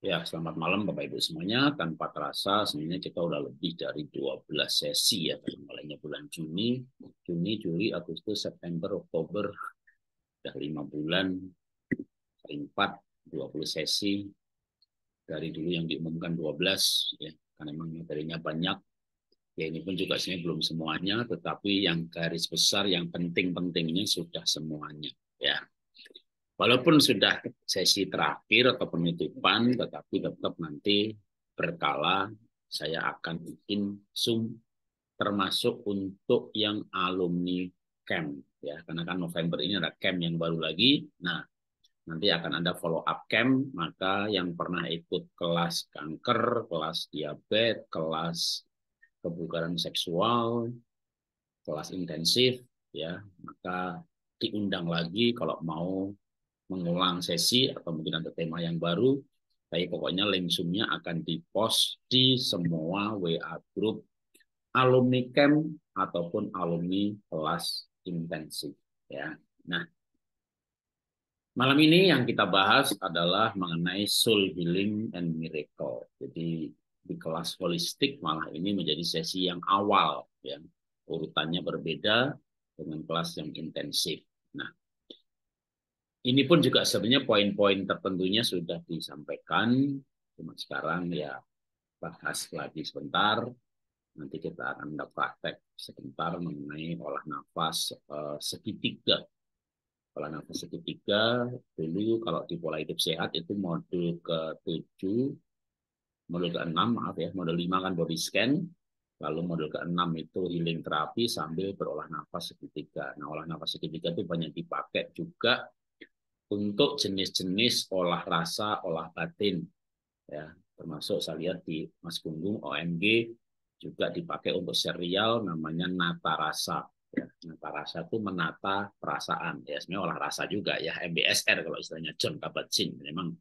Ya, selamat malam Bapak Ibu semuanya. Tanpa terasa sebenarnya kita udah lebih dari 12 sesi ya dari mulainya bulan Juni, Juni, Juli, Agustus, September, Oktober. Sudah 5 bulan, kali 4, 20 sesi. Dari dulu yang diumumkan 12 ya, karena memang materinya banyak. Ya ini pun juga sebenarnya belum semuanya, tetapi yang garis besar, yang penting-pentingnya sudah semuanya. Ya, Walaupun sudah sesi terakhir atau penutupan, tetapi tetap nanti berkala saya akan bikin Zoom termasuk untuk yang alumni camp ya karena kan November ini ada camp yang baru lagi nah nanti akan ada follow up camp maka yang pernah ikut kelas kanker kelas diabetes kelas kebugaran seksual kelas intensif ya maka diundang lagi kalau mau mengulang sesi atau mungkin ada tema yang baru. Tapi pokoknya Zoom-nya akan dipost di semua WA group alumni camp ataupun alumni kelas intensif. Ya, nah malam ini yang kita bahas adalah mengenai soul healing and miracle. Jadi di kelas holistik malah ini menjadi sesi yang awal, ya urutannya berbeda dengan kelas yang intensif. Nah, ini pun juga sebenarnya poin-poin tertentunya sudah disampaikan. Cuma sekarang ya bahas lagi sebentar. Nanti kita akan praktek sebentar mengenai olah nafas eh, segitiga. Olah nafas segitiga dulu kalau di pola hidup sehat itu modul ke-7, modul ke-6 maaf ya, modul 5 kan body scan. Lalu modul ke-6 itu healing terapi sambil berolah nafas segitiga. Nah, olah nafas segitiga itu banyak dipakai juga untuk jenis-jenis olah rasa, olah batin. Ya, termasuk saya lihat di Mas Gunggung OMG juga dipakai untuk serial namanya Nata Rasa. Ya, nata rasa itu menata perasaan. Ya, sebenarnya olah rasa juga ya MBSR kalau istilahnya John kabat Jin, Memang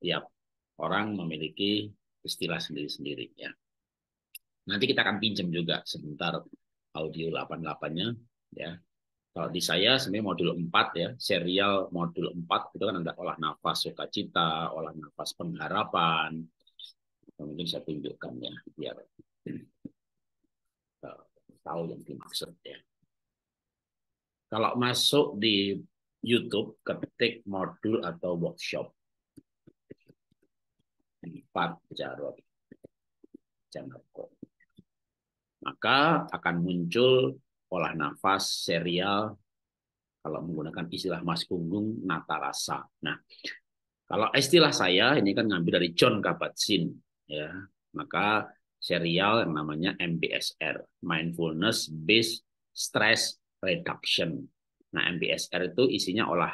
tiap orang memiliki istilah sendiri-sendiri ya. Nanti kita akan pinjam juga sebentar audio 88-nya ya. Kalau di saya sebenarnya modul 4 ya, serial modul 4 itu kan ada olah nafas sukacita, olah nafas pengharapan. Mungkin saya tunjukkan ya biar eh, tahu yang dimaksud ya. Kalau masuk di YouTube ketik modul atau workshop. empat Jarot channel Maka akan muncul olah nafas, serial, kalau menggunakan istilah Mas Gunggung, nata rasa. Nah, kalau istilah saya ini kan ngambil dari John Kabat-Zinn, ya. Maka serial yang namanya MBSR, Mindfulness Based Stress Reduction. Nah, MBSR itu isinya olah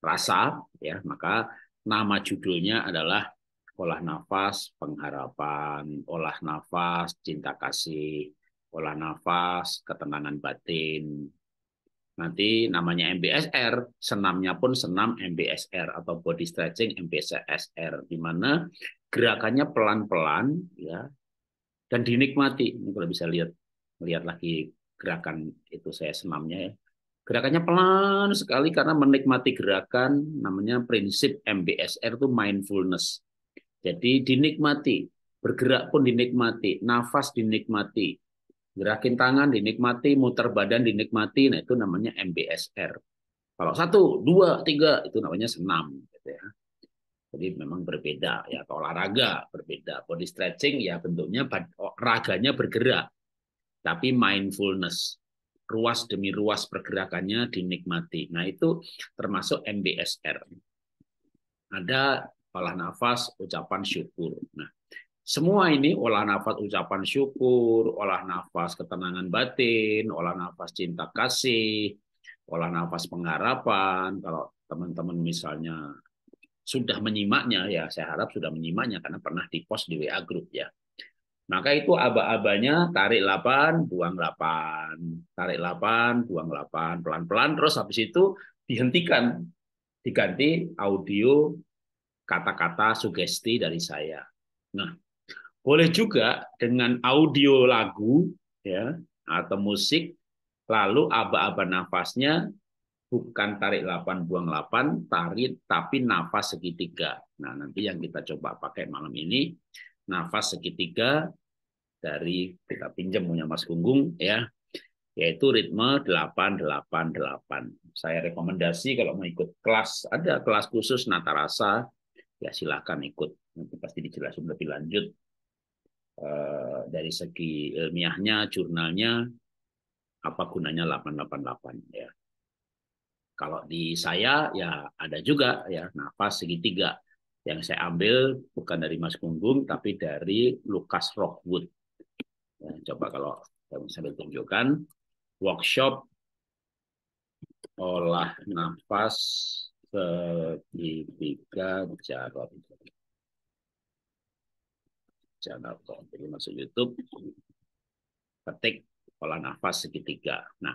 rasa, ya. Maka nama judulnya adalah olah nafas pengharapan, olah nafas cinta kasih, pola nafas, ketenangan batin. Nanti namanya MBSR, senamnya pun senam MBSR atau body stretching MBSR, di mana gerakannya pelan-pelan ya dan dinikmati. Ini kalau bisa lihat lihat lagi gerakan itu saya senamnya ya. Gerakannya pelan sekali karena menikmati gerakan namanya prinsip MBSR itu mindfulness. Jadi dinikmati, bergerak pun dinikmati, nafas dinikmati, Gerakin tangan dinikmati, muter badan dinikmati, nah itu namanya MBSR. Kalau satu, dua, tiga, itu namanya senam. Gitu ya. Jadi memang berbeda ya, atau olahraga berbeda. Body stretching ya bentuknya oh, raganya bergerak, tapi mindfulness ruas demi ruas pergerakannya dinikmati. Nah, itu termasuk MBSR. Ada olah nafas, ucapan syukur. Nah, semua ini olah nafas ucapan syukur, olah nafas ketenangan batin, olah nafas cinta kasih, olah nafas pengharapan. Kalau teman-teman misalnya sudah menyimaknya, ya saya harap sudah menyimaknya karena pernah di-post di WA Group ya. Maka itu aba-abanya tarik 8, buang 8. Tarik 8, buang 8. Pelan-pelan terus habis itu dihentikan. Diganti audio kata-kata sugesti dari saya. Nah, boleh juga dengan audio lagu ya atau musik lalu aba-aba nafasnya bukan tarik 8 buang 8 tarik tapi nafas segitiga. Nah, nanti yang kita coba pakai malam ini nafas segitiga dari kita pinjam punya Mas Gunggung ya yaitu ritme 888. Saya rekomendasi kalau mau ikut kelas, ada kelas khusus Natarasa, ya silahkan ikut. Nanti pasti dijelasin lebih lanjut Eh, dari segi ilmiahnya, jurnalnya, apa gunanya 888 ya. Kalau di saya ya ada juga ya nafas segitiga yang saya ambil bukan dari Mas Gunggung tapi dari Lukas Rockwood. Ya, coba kalau saya bisa tunjukkan workshop olah nafas segitiga eh, jarum channel jadi masuk YouTube ketik pola nafas segitiga nah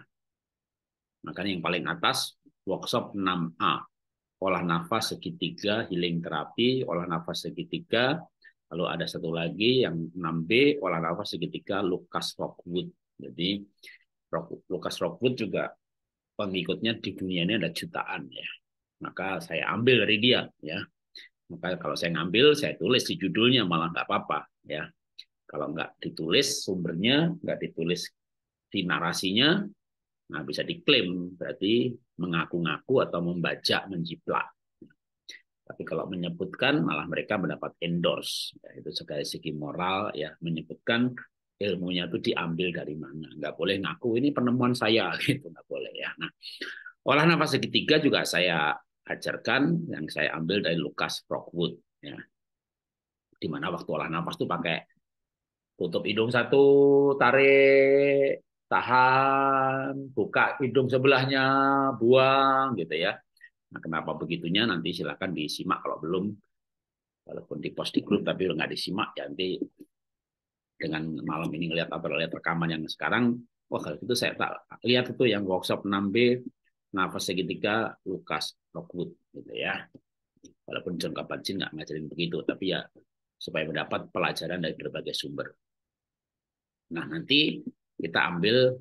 makanya yang paling atas workshop 6A olah nafas segitiga healing terapi olah nafas segitiga lalu ada satu lagi yang 6B olah nafas segitiga Lucas Rockwood jadi Lucas Rockwood juga pengikutnya di dunia ini ada jutaan ya maka saya ambil dari dia ya maka kalau saya ngambil saya tulis di judulnya malah nggak apa-apa ya kalau nggak ditulis sumbernya nggak ditulis di narasinya nah bisa diklaim berarti mengaku-ngaku atau membaca menjiplak tapi kalau menyebutkan malah mereka mendapat endorse ya, itu segala segi moral ya menyebutkan ilmunya itu diambil dari mana nggak boleh ngaku ini penemuan saya gitu nggak boleh ya nah olah nafas segitiga juga saya ajarkan yang saya ambil dari Lukas Rockwood ya di mana waktu olah nafas tuh pakai tutup hidung satu, tarik, tahan, buka hidung sebelahnya, buang gitu ya. Nah, kenapa begitunya nanti silahkan disimak kalau belum walaupun di post di grup tapi nggak disimak ya nanti dengan malam ini ngelihat apa lihat rekaman yang sekarang wah kalau itu saya tak lihat itu yang workshop 6B nafas segitiga Lukas Lockwood gitu ya walaupun John Kabat-Zinn nggak ngajarin begitu tapi ya supaya mendapat pelajaran dari berbagai sumber. Nah, nanti kita ambil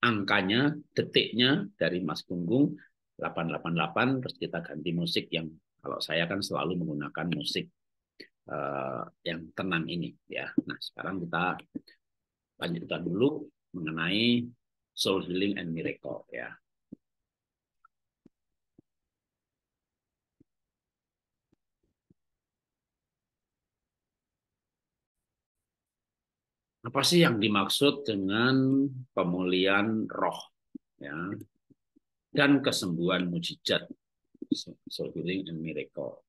angkanya, detiknya dari Mas Gunggung 888 terus kita ganti musik yang kalau saya kan selalu menggunakan musik uh, yang tenang ini ya. Nah, sekarang kita lanjutkan dulu mengenai soul healing and miracle ya. apa sih yang dimaksud dengan pemulihan roh ya dan kesembuhan mujizat soul healing and miracle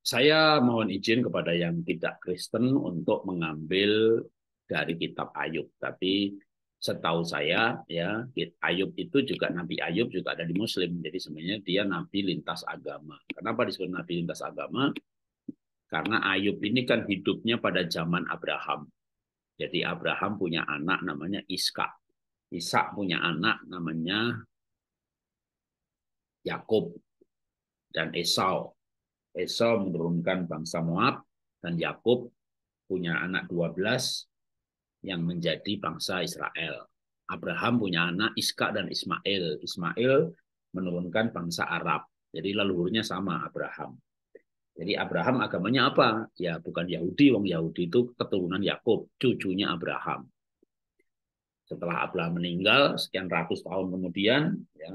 saya mohon izin kepada yang tidak Kristen untuk mengambil dari kitab Ayub tapi setahu saya ya Ayub itu juga Nabi Ayub juga ada di Muslim jadi sebenarnya dia nabi lintas agama kenapa disebut nabi lintas agama karena Ayub ini kan hidupnya pada zaman Abraham. Jadi Abraham punya anak namanya Iska. Ishak punya anak namanya Yakub dan Esau. Esau menurunkan bangsa Moab dan Yakub punya anak 12 yang menjadi bangsa Israel. Abraham punya anak Iska dan Ismail. Ismail menurunkan bangsa Arab. Jadi leluhurnya sama Abraham. Jadi Abraham agamanya apa? Ya bukan Yahudi, wong Yahudi itu keturunan Yakub, cucunya Abraham. Setelah Abraham meninggal sekian ratus tahun kemudian, ya,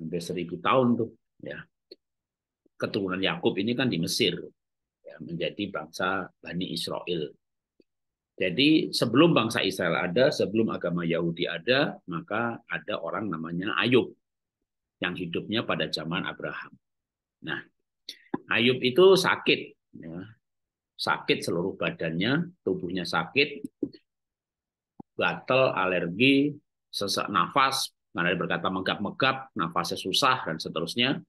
hampir seribu tahun tuh, ya. Keturunan Yakub ini kan di Mesir, ya, menjadi bangsa Bani Israel. Jadi sebelum bangsa Israel ada, sebelum agama Yahudi ada, maka ada orang namanya Ayub yang hidupnya pada zaman Abraham. Nah, Ayub itu sakit, ya. sakit seluruh badannya, tubuhnya sakit, gatel, alergi, sesak nafas, karena berkata megap-megap, nafasnya susah, dan seterusnya.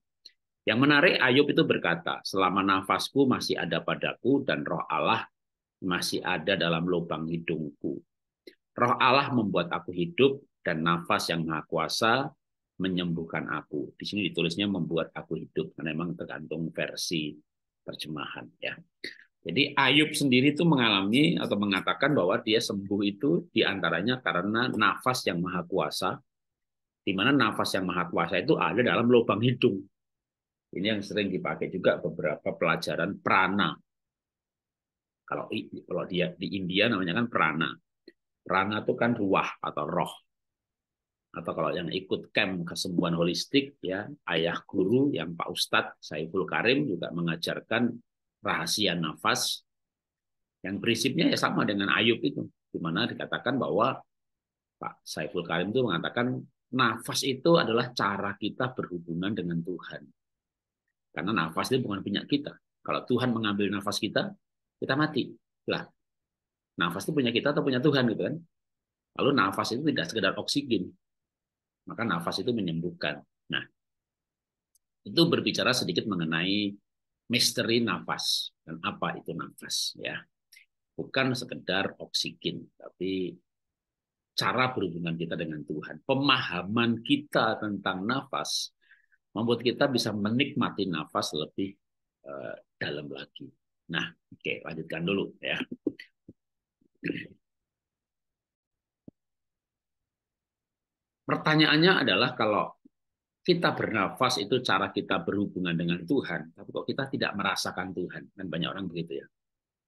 Yang menarik, Ayub itu berkata, selama nafasku masih ada padaku dan roh Allah masih ada dalam lubang hidungku. Roh Allah membuat aku hidup dan nafas yang maha kuasa menyembuhkan aku. Di sini ditulisnya membuat aku hidup karena memang tergantung versi terjemahan ya. Jadi Ayub sendiri itu mengalami atau mengatakan bahwa dia sembuh itu diantaranya karena nafas yang maha kuasa, di mana nafas yang maha kuasa itu ada dalam lubang hidung. Ini yang sering dipakai juga beberapa pelajaran prana. Kalau kalau dia di India namanya kan prana. Prana itu kan ruah atau roh atau kalau yang ikut camp kesembuhan holistik ya ayah guru yang Pak Ustadz Saiful Karim juga mengajarkan rahasia nafas yang prinsipnya ya sama dengan Ayub itu di mana dikatakan bahwa Pak Saiful Karim itu mengatakan nafas itu adalah cara kita berhubungan dengan Tuhan karena nafas itu bukan punya kita kalau Tuhan mengambil nafas kita kita mati lah nafas itu punya kita atau punya Tuhan gitu kan lalu nafas itu tidak sekedar oksigen maka nafas itu menyembuhkan. Nah, itu berbicara sedikit mengenai misteri nafas dan apa itu nafas ya. Bukan sekedar oksigen, tapi cara berhubungan kita dengan Tuhan. Pemahaman kita tentang nafas membuat kita bisa menikmati nafas lebih uh, dalam lagi. Nah, oke, okay, lanjutkan dulu ya. Pertanyaannya adalah kalau kita bernafas itu cara kita berhubungan dengan Tuhan, tapi kok kita tidak merasakan Tuhan? Kan banyak orang begitu ya.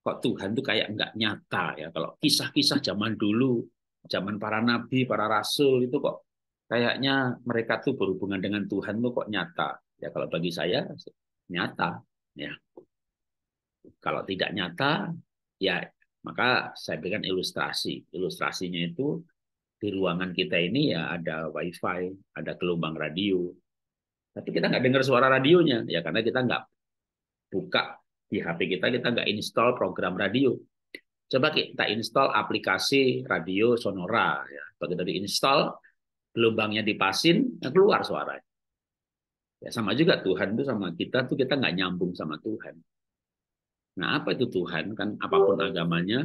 Kok Tuhan tuh kayak nggak nyata ya? Kalau kisah-kisah zaman dulu, zaman para nabi, para rasul itu kok kayaknya mereka tuh berhubungan dengan Tuhan tuh kok nyata. Ya kalau bagi saya nyata ya. Kalau tidak nyata ya maka saya berikan ilustrasi. Ilustrasinya itu di ruangan kita ini ya ada wifi, ada gelombang radio, tapi kita nggak dengar suara radionya ya karena kita nggak buka di HP kita kita nggak install program radio. Coba kita install aplikasi radio Sonora ya. Bagi Begitu install, gelombangnya dipasin ya keluar suaranya. Ya sama juga Tuhan itu sama kita tuh kita nggak nyambung sama Tuhan. Nah apa itu Tuhan kan apapun agamanya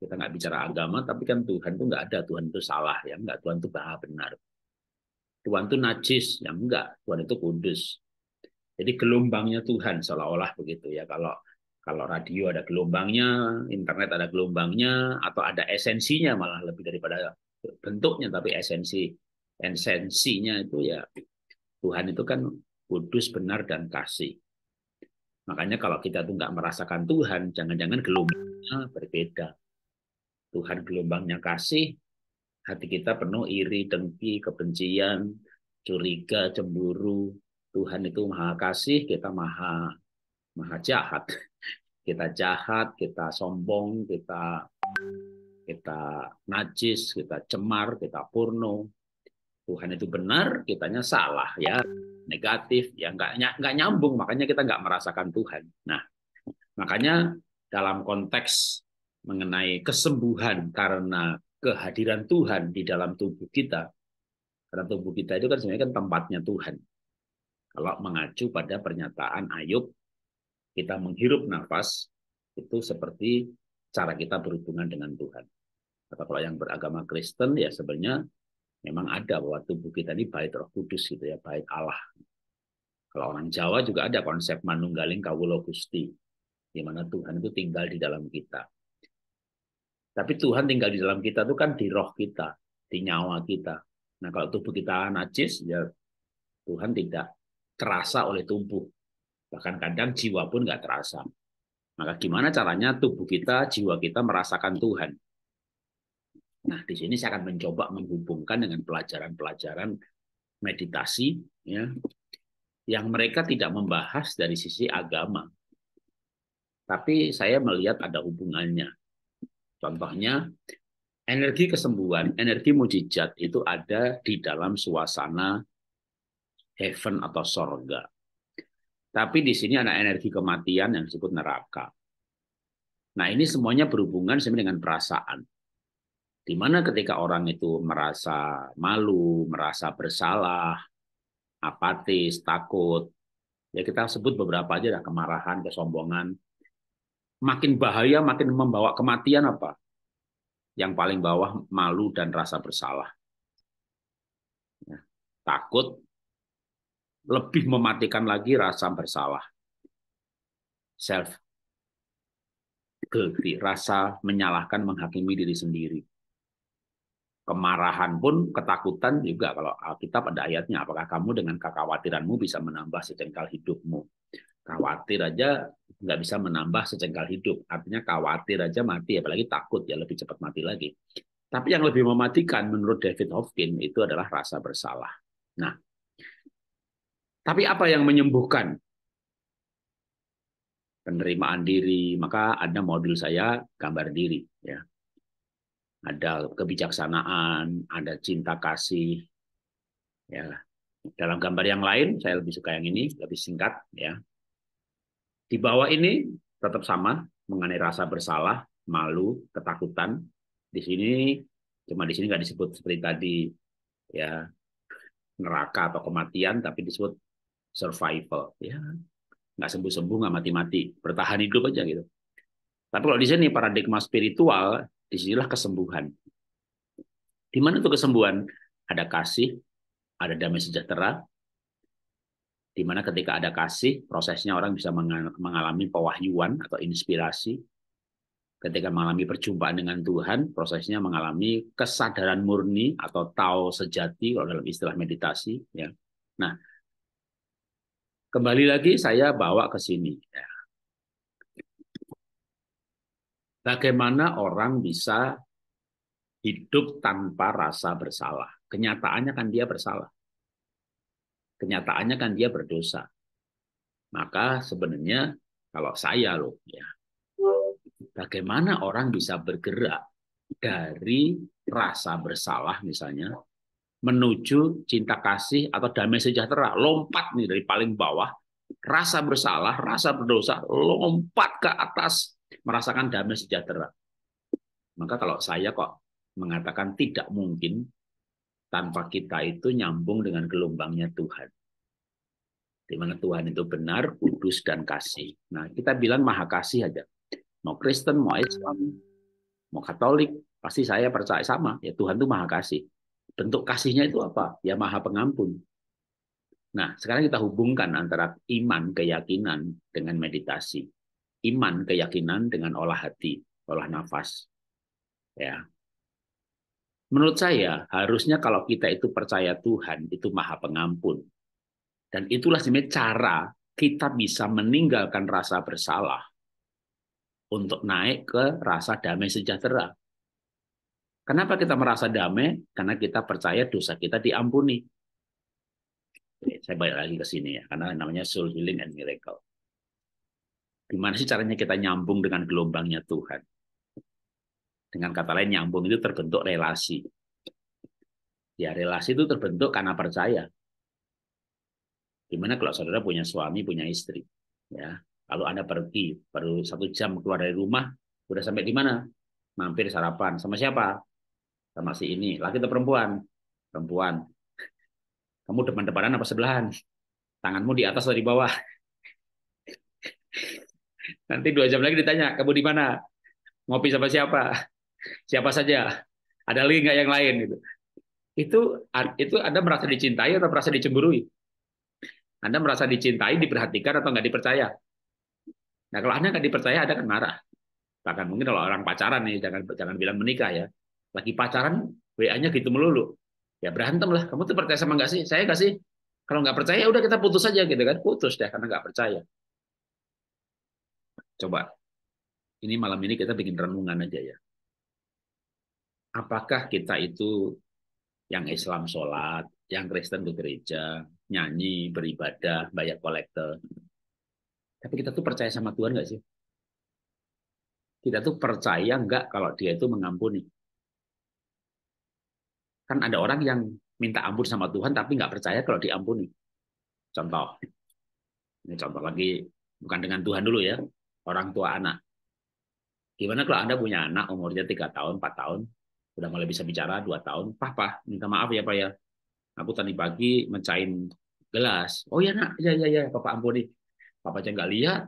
kita nggak bicara agama, tapi kan Tuhan itu nggak ada, Tuhan itu salah ya, nggak Tuhan itu bahwa benar. Tuhan itu najis, ya enggak, Tuhan itu kudus. Jadi gelombangnya Tuhan seolah-olah begitu ya. Kalau kalau radio ada gelombangnya, internet ada gelombangnya, atau ada esensinya malah lebih daripada bentuknya, tapi esensi esensinya itu ya Tuhan itu kan kudus, benar dan kasih. Makanya kalau kita tuh nggak merasakan Tuhan, jangan-jangan gelombangnya berbeda. Tuhan gelombangnya kasih, hati kita penuh iri, dengki, kebencian, curiga, cemburu. Tuhan itu maha kasih, kita maha maha jahat. Kita jahat, kita sombong, kita kita najis, kita cemar, kita purno. Tuhan itu benar, kitanya salah ya, negatif ya nggak nggak nyambung, makanya kita nggak merasakan Tuhan. Nah, makanya dalam konteks mengenai kesembuhan karena kehadiran Tuhan di dalam tubuh kita. Karena tubuh kita itu kan sebenarnya kan tempatnya Tuhan. Kalau mengacu pada pernyataan Ayub, kita menghirup nafas itu seperti cara kita berhubungan dengan Tuhan. Atau kalau yang beragama Kristen ya sebenarnya memang ada bahwa tubuh kita ini baik Roh Kudus gitu ya, baik Allah. Kalau orang Jawa juga ada konsep manunggaling kawulo gusti, di mana Tuhan itu tinggal di dalam kita. Tapi Tuhan tinggal di dalam kita itu kan di roh kita, di nyawa kita. Nah kalau tubuh kita najis, ya Tuhan tidak terasa oleh tubuh. Bahkan kadang jiwa pun nggak terasa. Maka gimana caranya tubuh kita, jiwa kita merasakan Tuhan? Nah, di sini saya akan mencoba menghubungkan dengan pelajaran-pelajaran meditasi ya yang mereka tidak membahas dari sisi agama. Tapi saya melihat ada hubungannya. Contohnya, energi kesembuhan, energi mujizat itu ada di dalam suasana heaven atau sorga. Tapi di sini ada energi kematian yang disebut neraka. Nah ini semuanya berhubungan sebenarnya dengan perasaan. Di mana ketika orang itu merasa malu, merasa bersalah, apatis, takut, ya kita sebut beberapa aja dah kemarahan, kesombongan, makin bahaya, makin membawa kematian apa? Yang paling bawah malu dan rasa bersalah. Ya, takut lebih mematikan lagi rasa bersalah. Self guilty, rasa menyalahkan, menghakimi diri sendiri. Kemarahan pun, ketakutan juga. Kalau Alkitab ada ayatnya, apakah kamu dengan kekhawatiranmu bisa menambah sejengkal hidupmu? khawatir aja nggak bisa menambah sejengkal hidup. Artinya khawatir aja mati, apalagi takut ya lebih cepat mati lagi. Tapi yang lebih mematikan menurut David Hopkins itu adalah rasa bersalah. Nah, tapi apa yang menyembuhkan? Penerimaan diri. Maka ada modul saya gambar diri. ya Ada kebijaksanaan, ada cinta kasih. Ya. Dalam gambar yang lain, saya lebih suka yang ini, lebih singkat. ya di bawah ini tetap sama mengenai rasa bersalah, malu, ketakutan. Di sini cuma di sini nggak disebut seperti tadi ya neraka atau kematian, tapi disebut survival. Ya nggak sembuh sembuh nggak mati mati, bertahan hidup aja gitu. Tapi kalau di sini paradigma spiritual, disinilah kesembuhan. Di mana itu kesembuhan? Ada kasih, ada damai sejahtera, di mana ketika ada kasih, prosesnya orang bisa mengalami pewahyuan atau inspirasi. Ketika mengalami perjumpaan dengan Tuhan, prosesnya mengalami kesadaran murni atau tahu sejati kalau dalam istilah meditasi. Ya. Nah, kembali lagi saya bawa ke sini. Ya. Bagaimana orang bisa hidup tanpa rasa bersalah? Kenyataannya kan dia bersalah kenyataannya kan dia berdosa. Maka sebenarnya kalau saya loh ya, bagaimana orang bisa bergerak dari rasa bersalah misalnya menuju cinta kasih atau damai sejahtera lompat nih dari paling bawah rasa bersalah rasa berdosa lompat ke atas merasakan damai sejahtera maka kalau saya kok mengatakan tidak mungkin tanpa kita itu nyambung dengan gelombangnya Tuhan. Di mana Tuhan itu benar, kudus, dan kasih. Nah, kita bilang maha kasih aja. Mau Kristen, mau Islam, mau Katolik, pasti saya percaya sama. Ya Tuhan itu maha kasih. Bentuk kasihnya itu apa? Ya maha pengampun. Nah, sekarang kita hubungkan antara iman, keyakinan dengan meditasi. Iman, keyakinan dengan olah hati, olah nafas. Ya, Menurut saya, harusnya kalau kita itu percaya Tuhan, itu maha pengampun. Dan itulah sebenarnya cara kita bisa meninggalkan rasa bersalah untuk naik ke rasa damai sejahtera. Kenapa kita merasa damai? Karena kita percaya dosa kita diampuni. Saya balik lagi ke sini ya, karena namanya soul healing and miracle. Gimana sih caranya kita nyambung dengan gelombangnya Tuhan? Dengan kata lain, nyambung itu terbentuk relasi. Ya, relasi itu terbentuk karena percaya. Gimana kalau saudara punya suami, punya istri? Ya, Kalau Anda pergi, baru satu jam keluar dari rumah, udah sampai di mana? Mampir sarapan. Sama siapa? Sama si ini. Laki atau perempuan? Perempuan. Kamu depan-depanan apa sebelahan? Tanganmu di atas atau di bawah? Nanti dua jam lagi ditanya, kamu di mana? Ngopi sama siapa? Siapa saja? Ada lagi nggak yang lain gitu? Itu itu Anda merasa dicintai atau merasa dicemburui? Anda merasa dicintai, diperhatikan atau nggak dipercaya? Nah kalau Anda nggak dipercaya, Anda akan marah. Bahkan mungkin kalau orang pacaran nih, jangan jangan bilang menikah ya. Lagi pacaran, WA-nya gitu melulu. Ya berantem lah. Kamu tuh percaya sama nggak sih? Saya nggak sih? Kalau nggak percaya, udah kita putus aja gitu kan? Putus deh karena nggak percaya. Coba ini malam ini kita bikin renungan aja ya apakah kita itu yang Islam sholat, yang Kristen ke gereja, nyanyi, beribadah, bayar kolektor. Tapi kita tuh percaya sama Tuhan nggak sih? Kita tuh percaya nggak kalau dia itu mengampuni? Kan ada orang yang minta ampun sama Tuhan tapi nggak percaya kalau diampuni. Contoh, ini contoh lagi bukan dengan Tuhan dulu ya, orang tua anak. Gimana kalau Anda punya anak umurnya tiga tahun, 4 tahun, udah mulai bisa bicara dua tahun papa minta maaf ya pak ya aku tadi pagi mencain gelas oh ya nak ya ya ya papa ampuni papa aja nggak lihat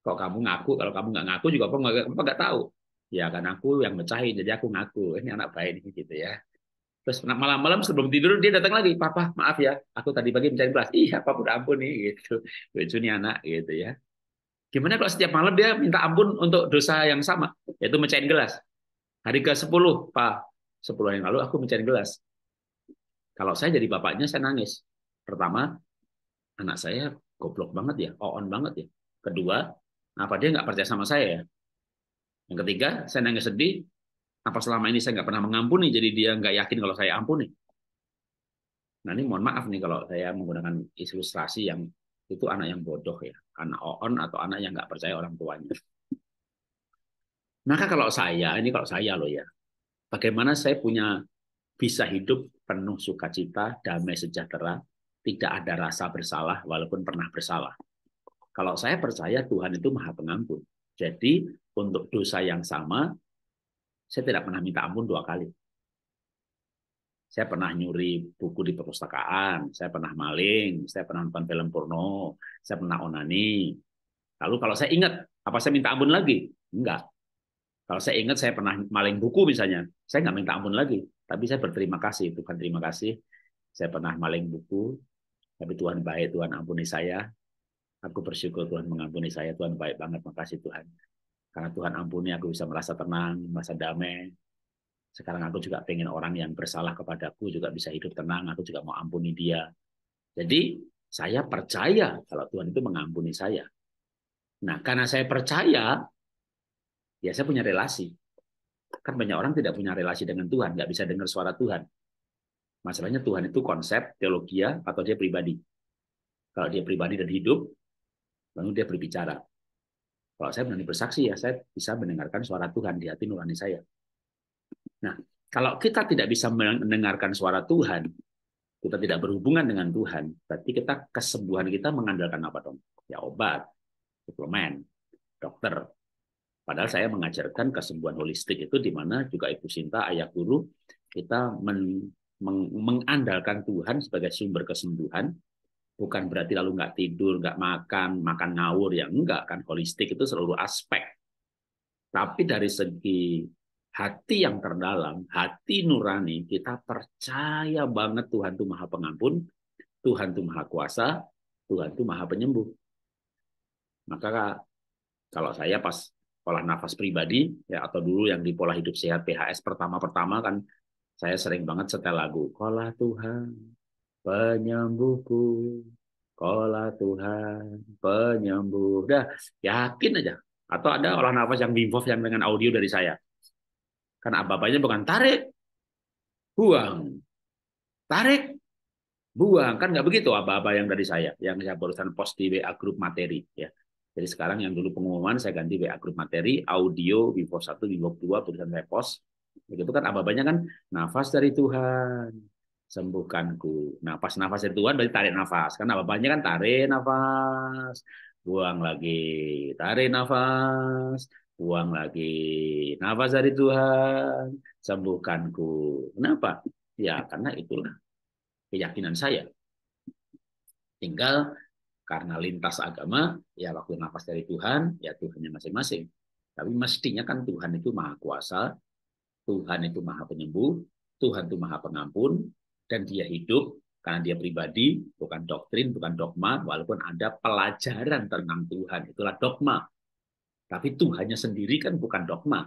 kalau kamu ngaku kalau kamu nggak ngaku juga papa nggak papa nggak tahu ya kan aku yang mencain jadi aku ngaku ini anak baik ini gitu ya terus malam-malam sebelum tidur dia datang lagi papa maaf ya aku tadi pagi mencari gelas iya papa udah ampun nih gitu lucu nih anak gitu ya gimana kalau setiap malam dia minta ampun untuk dosa yang sama yaitu mencari gelas Hari ke-10, Pak, 10 yang lalu aku mencari gelas. Kalau saya jadi bapaknya, saya nangis. Pertama, anak saya goblok banget ya, on banget ya. Kedua, apa dia nggak percaya sama saya ya? Yang ketiga, saya nangis sedih. Apa selama ini saya nggak pernah mengampuni, jadi dia nggak yakin kalau saya ampuni. Nah ini mohon maaf nih kalau saya menggunakan ilustrasi yang itu anak yang bodoh ya, anak on atau anak yang nggak percaya orang tuanya. Maka nah, kalau saya, ini kalau saya loh ya, bagaimana saya punya bisa hidup penuh sukacita, damai sejahtera, tidak ada rasa bersalah walaupun pernah bersalah. Kalau saya percaya Tuhan itu Maha Pengampun. Jadi untuk dosa yang sama, saya tidak pernah minta ampun dua kali. Saya pernah nyuri buku di perpustakaan, saya pernah maling, saya pernah nonton film porno, saya pernah onani. Lalu kalau saya ingat, apa saya minta ampun lagi? Enggak. Kalau saya ingat saya pernah maling buku misalnya, saya nggak minta ampun lagi, tapi saya berterima kasih Tuhan terima kasih. Saya pernah maling buku, tapi Tuhan baik, Tuhan ampuni saya. Aku bersyukur Tuhan mengampuni saya, Tuhan baik banget, makasih Tuhan. Karena Tuhan ampuni aku bisa merasa tenang, merasa damai. Sekarang aku juga pengen orang yang bersalah kepadaku juga bisa hidup tenang, aku juga mau ampuni dia. Jadi saya percaya kalau Tuhan itu mengampuni saya. Nah, karena saya percaya, ya saya punya relasi. Kan banyak orang tidak punya relasi dengan Tuhan, nggak bisa dengar suara Tuhan. Masalahnya Tuhan itu konsep, teologia, atau dia pribadi. Kalau dia pribadi dan hidup, lalu dia berbicara. Kalau saya berani bersaksi, ya saya bisa mendengarkan suara Tuhan di hati nurani saya. Nah, kalau kita tidak bisa mendengarkan suara Tuhan, kita tidak berhubungan dengan Tuhan, berarti kita kesembuhan kita mengandalkan apa dong? Ya obat, suplemen, dokter, Padahal saya mengajarkan kesembuhan holistik itu di mana juga Ibu Sinta, ayah guru, kita men, meng, mengandalkan Tuhan sebagai sumber kesembuhan. Bukan berarti lalu nggak tidur, nggak makan, makan ngawur, ya enggak kan. Holistik itu seluruh aspek. Tapi dari segi hati yang terdalam, hati nurani, kita percaya banget Tuhan itu maha pengampun, Tuhan itu maha kuasa, Tuhan itu maha penyembuh. Maka kalau saya pas pola nafas pribadi ya atau dulu yang di pola hidup sehat PHS pertama-pertama kan saya sering banget setel lagu Kola Tuhan penyembuhku Kola Tuhan penyembuh dah yakin aja atau ada olah nafas yang Wim yang dengan audio dari saya kan apa-apanya bukan tarik buang tarik buang kan nggak begitu apa-apa yang dari saya yang saya barusan post di WA grup materi ya jadi sekarang yang dulu pengumuman saya ganti WA grup materi, audio, Vivo 1, Vivo 2, tulisan saya post. Begitu kan apa banyak kan nafas dari Tuhan sembuhkanku. Nafas nafas dari Tuhan berarti tarik nafas. Karena banyak kan tarik nafas, buang lagi, tarik nafas, buang lagi. Nafas dari Tuhan sembuhkanku. Kenapa? Ya karena itulah keyakinan saya. Tinggal karena lintas agama, ya waktu nafas dari Tuhan, ya Tuhannya masing-masing. Tapi mestinya kan Tuhan itu maha kuasa, Tuhan itu maha penyembuh, Tuhan itu maha pengampun, dan dia hidup karena dia pribadi, bukan doktrin, bukan dogma, walaupun ada pelajaran tentang Tuhan, itulah dogma. Tapi Tuhannya sendiri kan bukan dogma.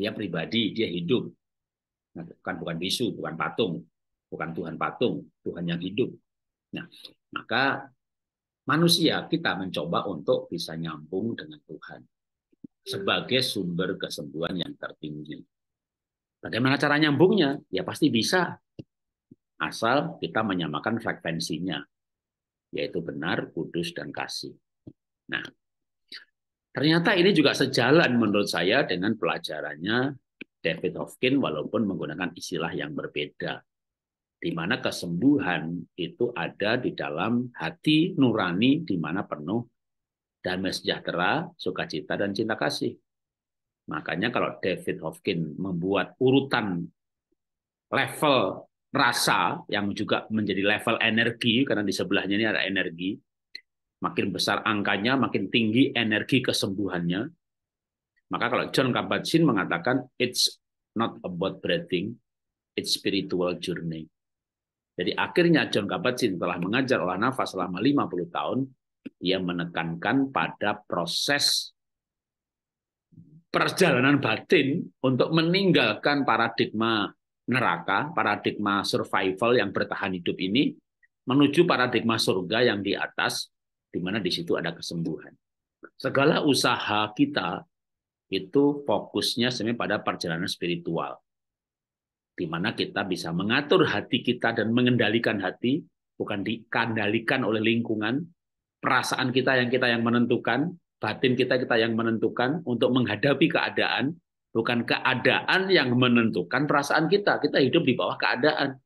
Dia pribadi, dia hidup. Nah, bukan bukan bisu, bukan patung, bukan Tuhan patung, Tuhan yang hidup. Nah, maka manusia kita mencoba untuk bisa nyambung dengan Tuhan sebagai sumber kesembuhan yang tertinggi. Bagaimana cara nyambungnya? Ya pasti bisa. Asal kita menyamakan frekuensinya, yaitu benar, kudus, dan kasih. Nah, ternyata ini juga sejalan menurut saya dengan pelajarannya David Hofkin walaupun menggunakan istilah yang berbeda di mana kesembuhan itu ada di dalam hati nurani di mana penuh damai sejahtera, sukacita dan cinta kasih. Makanya kalau David Hofkin membuat urutan level rasa yang juga menjadi level energi karena di sebelahnya ini ada energi. Makin besar angkanya, makin tinggi energi kesembuhannya. Maka kalau John Kabat-Zinn mengatakan it's not about breathing, it's spiritual journey jadi akhirnya John Kabat-Zinn telah mengajar olah nafas selama 50 tahun, ia menekankan pada proses perjalanan batin untuk meninggalkan paradigma neraka, paradigma survival yang bertahan hidup ini, menuju paradigma surga yang di atas, di mana di situ ada kesembuhan. Segala usaha kita itu fokusnya sebenarnya pada perjalanan spiritual di mana kita bisa mengatur hati kita dan mengendalikan hati, bukan dikendalikan oleh lingkungan. Perasaan kita yang kita yang menentukan, batin kita kita yang menentukan untuk menghadapi keadaan, bukan keadaan yang menentukan perasaan kita. Kita hidup di bawah keadaan.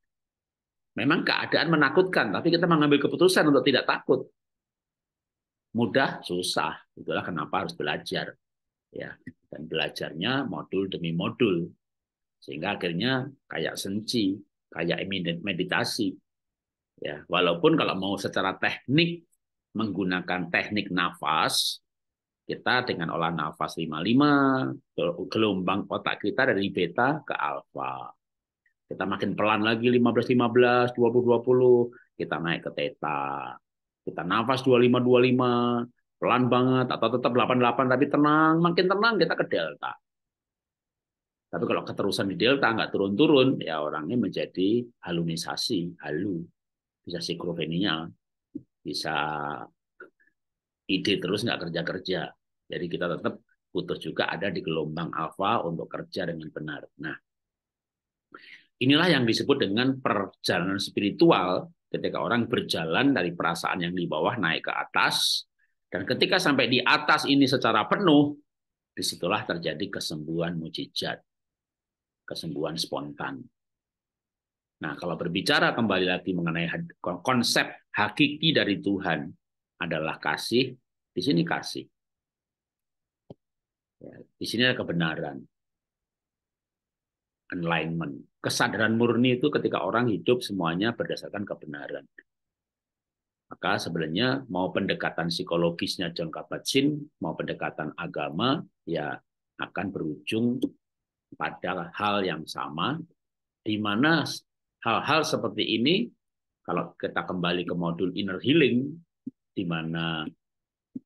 Memang keadaan menakutkan, tapi kita mengambil keputusan untuk tidak takut. Mudah, susah. Itulah kenapa harus belajar. Ya, dan belajarnya modul demi modul sehingga akhirnya kayak senci, kayak meditasi. Ya, walaupun kalau mau secara teknik menggunakan teknik nafas, kita dengan olah nafas 55, gelombang otak kita dari beta ke alfa. Kita makin pelan lagi 15-15, 20-20, kita naik ke theta. Kita nafas 25-25, pelan banget, atau tetap 88 tapi tenang, makin tenang kita ke delta. Tapi kalau keterusan di delta nggak turun-turun, ya orangnya menjadi halunisasi, halu, bisa sikrofenia, bisa ide terus nggak kerja-kerja. Jadi kita tetap butuh juga ada di gelombang alfa untuk kerja dengan benar. Nah, inilah yang disebut dengan perjalanan spiritual ketika orang berjalan dari perasaan yang di bawah naik ke atas dan ketika sampai di atas ini secara penuh disitulah terjadi kesembuhan mujizat kesembuhan spontan. Nah, kalau berbicara kembali lagi mengenai konsep hakiki dari Tuhan adalah kasih, di sini kasih. Ya, di sini ada kebenaran, enlightenment. Kesadaran murni itu ketika orang hidup semuanya berdasarkan kebenaran. Maka sebenarnya mau pendekatan psikologisnya John Kabat-Zinn, mau pendekatan agama, ya akan berujung pada hal yang sama, di mana hal-hal seperti ini, kalau kita kembali ke modul inner healing, di mana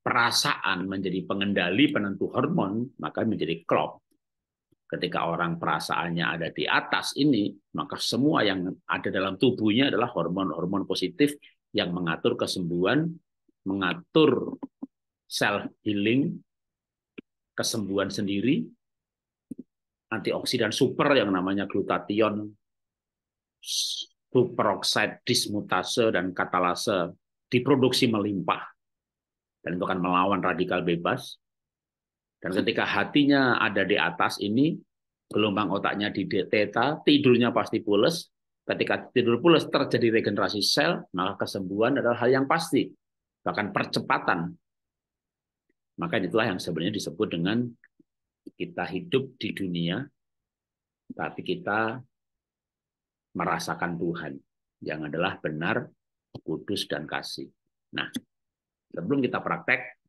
perasaan menjadi pengendali penentu hormon, maka menjadi klop. Ketika orang perasaannya ada di atas ini, maka semua yang ada dalam tubuhnya adalah hormon-hormon positif yang mengatur kesembuhan, mengatur self healing, kesembuhan sendiri, antioksidan super yang namanya glutathione, superoxide dismutase dan katalase diproduksi melimpah dan itu akan melawan radikal bebas. Dan ketika hatinya ada di atas ini, gelombang otaknya di teta, tidurnya pasti pules. Ketika tidur pules terjadi regenerasi sel, maka kesembuhan adalah hal yang pasti, bahkan percepatan. Maka itulah yang sebenarnya disebut dengan kita hidup di dunia, tapi kita merasakan Tuhan yang adalah benar, kudus, dan kasih. Nah, sebelum kita praktek,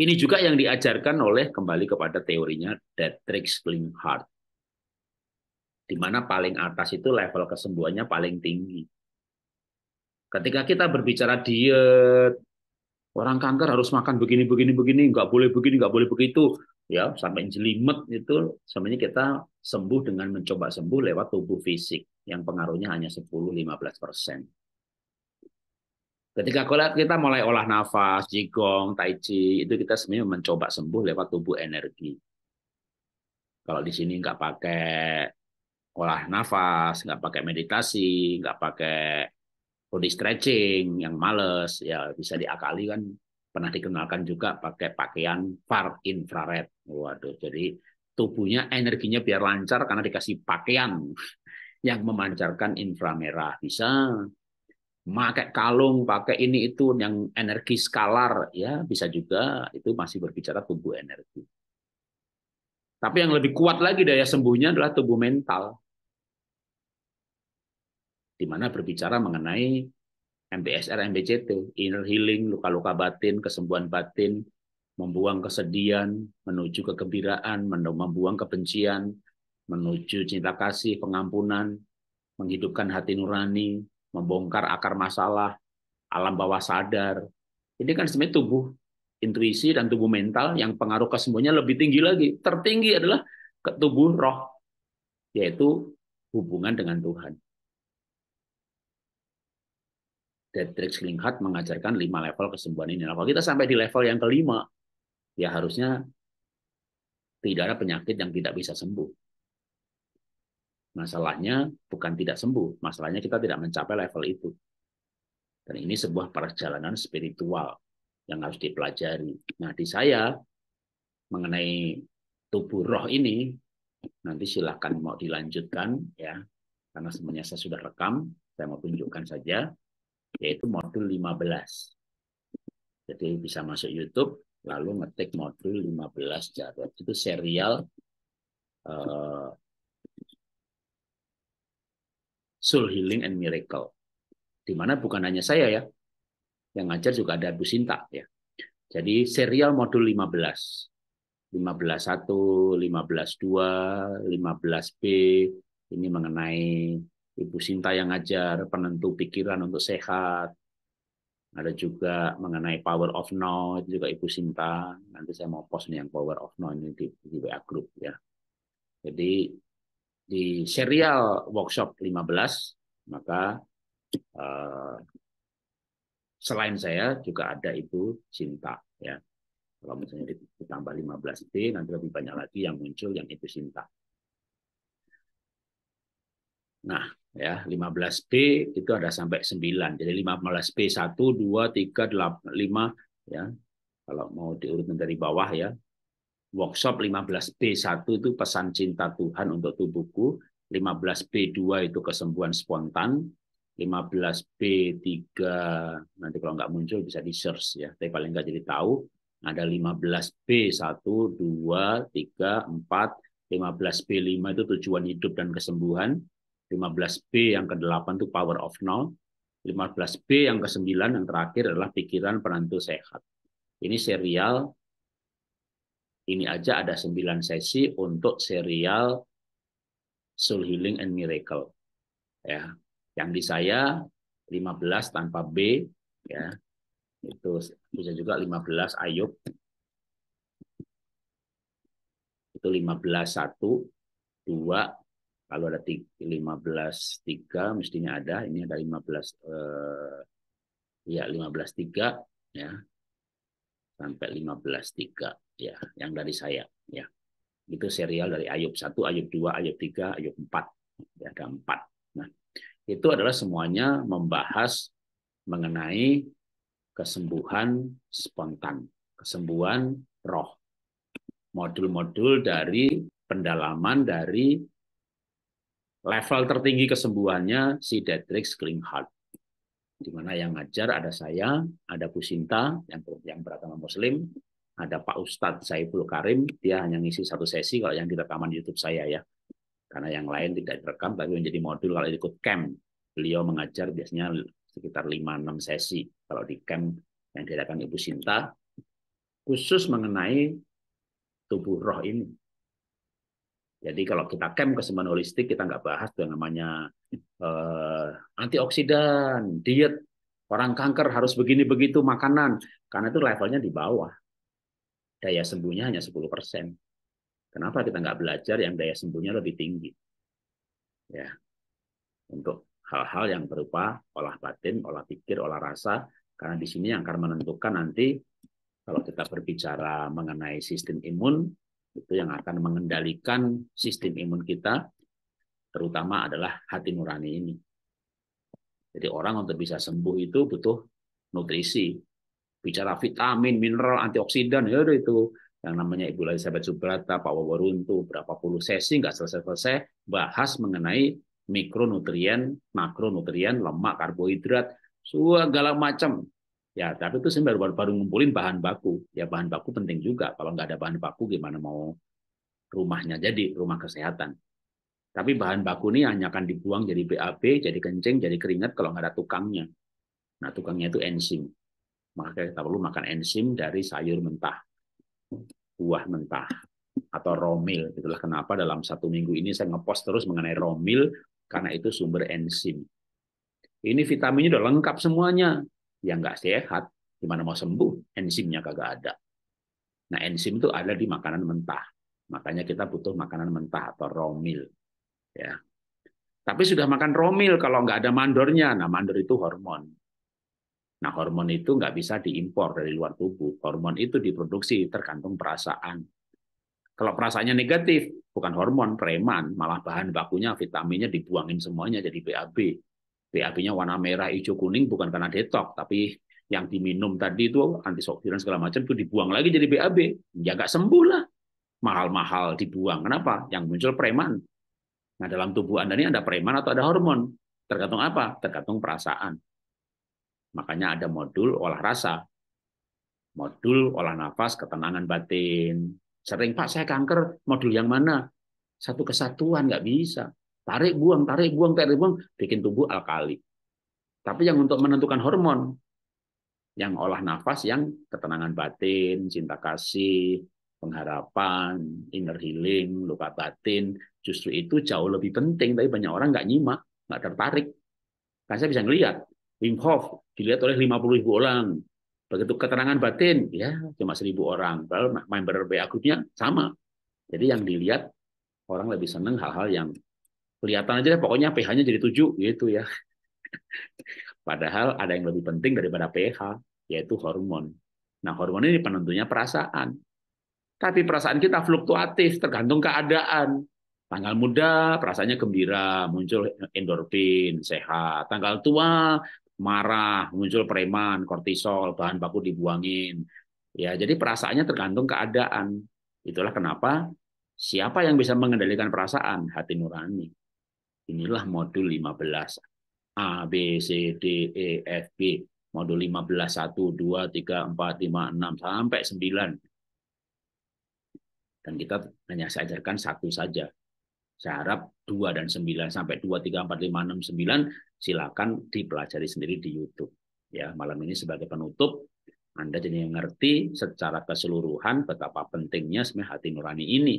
ini juga yang diajarkan oleh kembali kepada teorinya Dietrich Klinghardt. Di mana paling atas itu level kesembuhannya paling tinggi. Ketika kita berbicara diet, Orang kanker harus makan begini, begini, begini, nggak boleh begini, nggak boleh begitu. Ya, sampai jelimet itu sebenarnya kita sembuh dengan mencoba sembuh lewat tubuh fisik yang pengaruhnya hanya 10-15 persen. Ketika kita mulai olah nafas, jigong, tai chi, itu kita sebenarnya mencoba sembuh lewat tubuh energi. Kalau di sini nggak pakai olah nafas, nggak pakai meditasi, nggak pakai body stretching yang males ya bisa diakali kan pernah dikenalkan juga pakai pakaian far infrared. Waduh, jadi tubuhnya energinya biar lancar karena dikasih pakaian yang memancarkan inframerah. Bisa pakai kalung, pakai ini itu yang energi skalar ya bisa juga itu masih berbicara tubuh energi. Tapi yang lebih kuat lagi daya sembuhnya adalah tubuh mental di mana berbicara mengenai MBSR, MBCT, inner healing, luka-luka batin, kesembuhan batin, membuang kesedihan, menuju kegembiraan, membuang kebencian, menuju cinta kasih, pengampunan, menghidupkan hati nurani, membongkar akar masalah, alam bawah sadar. Ini kan sebenarnya tubuh intuisi dan tubuh mental yang pengaruh ke lebih tinggi lagi. Tertinggi adalah ke tubuh roh, yaitu hubungan dengan Tuhan. Dietrich Klinghardt mengajarkan lima level kesembuhan ini. Nah, kalau kita sampai di level yang kelima, ya harusnya tidak ada penyakit yang tidak bisa sembuh. Masalahnya bukan tidak sembuh, masalahnya kita tidak mencapai level itu. Dan ini sebuah perjalanan spiritual yang harus dipelajari. Nah, di saya mengenai tubuh roh ini nanti silahkan mau dilanjutkan ya karena semuanya saya sudah rekam saya mau tunjukkan saja yaitu modul 15. Jadi bisa masuk YouTube, lalu ngetik modul 15 Jarod. Itu serial uh, Soul Healing and Miracle. Di mana bukan hanya saya ya, yang ngajar juga ada Bu Sinta ya. Jadi serial modul 15. 15.1, 15.2, 15B, ini mengenai Ibu Sinta yang ngajar penentu pikiran untuk sehat. Ada juga mengenai power of now itu juga Ibu Sinta. Nanti saya mau post yang power of now ini di, di WA group ya. Jadi di serial workshop 15 maka uh, selain saya juga ada Ibu Sinta ya. Kalau misalnya ditambah 15 itu nanti lebih banyak lagi yang muncul yang Ibu Sinta. Nah, ya 15P itu ada sampai 9. Jadi 15P 1 2 3 8 5 ya. Kalau mau diurutin dari bawah ya. Workshop 15P1 itu pesan cinta Tuhan untuk tubuhku, 15P2 itu kesembuhan spontan, 15P3 nanti kalau nggak muncul bisa di search ya, tapi paling nggak jadi tahu ada 15P1 2 3 4 15P5 itu tujuan hidup dan kesembuhan, 15 b yang ke-8 itu power of now. 15B yang ke-9 yang terakhir adalah pikiran penentu sehat. Ini serial ini aja ada 9 sesi untuk serial Soul Healing and Miracle. Ya. Yang di saya 15 tanpa B ya. Itu bisa juga 15 Ayub. Itu 15 1 2 kalau ada 15 3 mestinya ada, ini ada 15 eh, ya 15 3 ya. Sampai 15 3 ya, yang dari saya ya. Itu serial dari Ayub 1, Ayub 2, Ayub 3, Ayub 4. Ya, ada 4. Nah, itu adalah semuanya membahas mengenai kesembuhan spontan, kesembuhan roh. Modul-modul dari pendalaman dari level tertinggi kesembuhannya si Detrix Klinghart. Di mana yang ngajar ada saya, ada Bu Sinta yang yang beragama Muslim, ada Pak Ustadz Saiful Karim, dia hanya ngisi satu sesi kalau yang di rekaman YouTube saya ya. Karena yang lain tidak direkam tapi menjadi modul kalau ikut camp. Beliau mengajar biasanya sekitar 5-6 sesi kalau di camp yang diadakan Ibu Sinta khusus mengenai tubuh roh ini jadi kalau kita camp kesembuhan holistik, kita nggak bahas yang namanya uh, antioksidan, diet, orang kanker harus begini begitu makanan, karena itu levelnya di bawah. Daya sembuhnya hanya 10 persen. Kenapa kita nggak belajar yang daya sembuhnya lebih tinggi? Ya, untuk hal-hal yang berupa olah batin, olah pikir, olah rasa, karena di sini yang akan menentukan nanti kalau kita berbicara mengenai sistem imun, itu yang akan mengendalikan sistem imun kita terutama adalah hati nurani ini. Jadi orang untuk bisa sembuh itu butuh nutrisi. Bicara vitamin, mineral, antioksidan, ya itu yang namanya Ibu Elizabeth Subrata, Pak waworuntu berapa puluh sesi nggak selesai-selesai bahas mengenai mikronutrien, makronutrien, lemak, karbohidrat, segala macam Ya, tapi itu saya baru, baru ngumpulin bahan baku. Ya, bahan baku penting juga. Kalau nggak ada bahan baku, gimana mau rumahnya jadi rumah kesehatan. Tapi bahan baku ini hanya akan dibuang jadi BAB, jadi kencing, jadi keringat kalau nggak ada tukangnya. Nah, tukangnya itu enzim. Maka kita perlu makan enzim dari sayur mentah, buah mentah, atau romil. Itulah kenapa dalam satu minggu ini saya ngepost terus mengenai romil, karena itu sumber enzim. Ini vitaminnya udah lengkap semuanya yang nggak sehat, gimana mau sembuh? Enzimnya kagak ada. Nah, enzim itu ada di makanan mentah. Makanya kita butuh makanan mentah atau raw meal. Ya. Tapi sudah makan raw meal kalau nggak ada mandornya. Nah, mandor itu hormon. Nah, hormon itu nggak bisa diimpor dari luar tubuh. Hormon itu diproduksi tergantung perasaan. Kalau perasaannya negatif, bukan hormon, preman, malah bahan bakunya, vitaminnya dibuangin semuanya jadi BAB. BAB-nya warna merah, hijau, kuning bukan karena detok, tapi yang diminum tadi itu antioksidan segala macam itu dibuang lagi jadi BAB. Ya nggak sembuh lah. Mahal-mahal dibuang. Kenapa? Yang muncul preman. Nah dalam tubuh Anda ini ada preman atau ada hormon. Tergantung apa? Tergantung perasaan. Makanya ada modul olah rasa. Modul olah nafas, ketenangan batin. Sering, Pak, saya kanker, modul yang mana? Satu kesatuan, nggak bisa. Tarik buang, tarik buang, tarik buang, bikin tubuh alkali. Tapi yang untuk menentukan hormon, yang olah nafas, yang ketenangan batin, cinta kasih, pengharapan, inner healing, luka batin, justru itu jauh lebih penting. Tapi banyak orang nggak nyimak, nggak tertarik. Kan saya bisa ngelihat, Wim Hof dilihat oleh 50 ribu orang. Begitu ketenangan batin, ya cuma seribu orang. Kalau member BA grupnya sama. Jadi yang dilihat orang lebih seneng hal-hal yang kelihatan aja deh, pokoknya pH-nya jadi 7 gitu ya. Padahal ada yang lebih penting daripada pH, yaitu hormon. Nah, hormon ini penentunya perasaan. Tapi perasaan kita fluktuatif, tergantung keadaan. Tanggal muda, perasaannya gembira, muncul endorfin, sehat. Tanggal tua, marah, muncul preman, kortisol, bahan baku dibuangin. Ya, jadi perasaannya tergantung keadaan. Itulah kenapa siapa yang bisa mengendalikan perasaan? Hati nurani. Inilah modul 15. A, B, C, D, E, F, G. Modul 15, 1, 2, 3, 4, 5, 6, sampai 9. Dan kita hanya saya ajarkan satu saja. Saya harap 2 dan 9 sampai 2, 3, 4, 5, 6, 9 silakan dipelajari sendiri di YouTube. Ya, malam ini sebagai penutup anda jadi ngerti secara keseluruhan betapa pentingnya sebenarnya hati nurani ini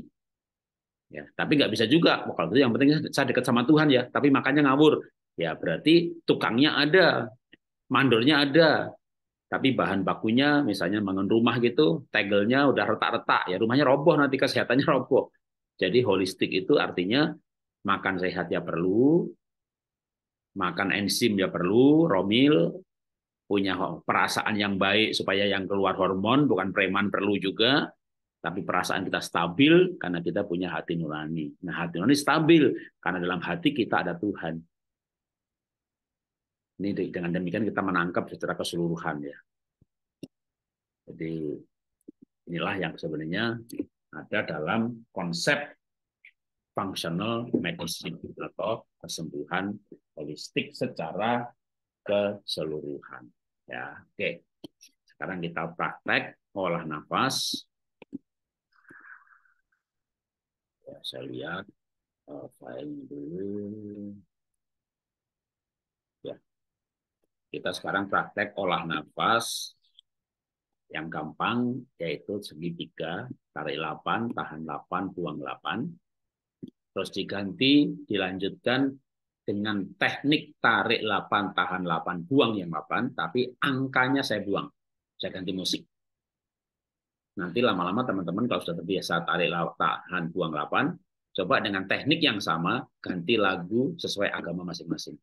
Ya, tapi nggak bisa juga. kalau itu yang penting saya dekat sama Tuhan ya, tapi makanya ngawur. Ya berarti tukangnya ada, mandornya ada, tapi bahan bakunya misalnya bangun rumah gitu, tegelnya udah retak-retak, ya rumahnya roboh nanti kesehatannya roboh. Jadi holistik itu artinya makan sehat ya perlu, makan enzim ya perlu, romil, punya perasaan yang baik supaya yang keluar hormon bukan preman perlu juga tapi perasaan kita stabil karena kita punya hati nurani. Nah, hati nurani stabil karena dalam hati kita ada Tuhan. Ini dengan demikian kita menangkap secara keseluruhan ya. Jadi inilah yang sebenarnya ada dalam konsep functional medicine atau kesembuhan holistik secara keseluruhan. Ya, oke. Sekarang kita praktek olah nafas ya, saya lihat uh, file dulu ya kita sekarang praktek olah nafas yang gampang yaitu segitiga tarik 8 tahan 8 buang 8 terus diganti dilanjutkan dengan teknik tarik 8 tahan 8 buang yang 8 tapi angkanya saya buang saya ganti musik Nanti lama-lama teman-teman kalau sudah terbiasa tarik tahan buang lapan, coba dengan teknik yang sama ganti lagu sesuai agama masing-masing.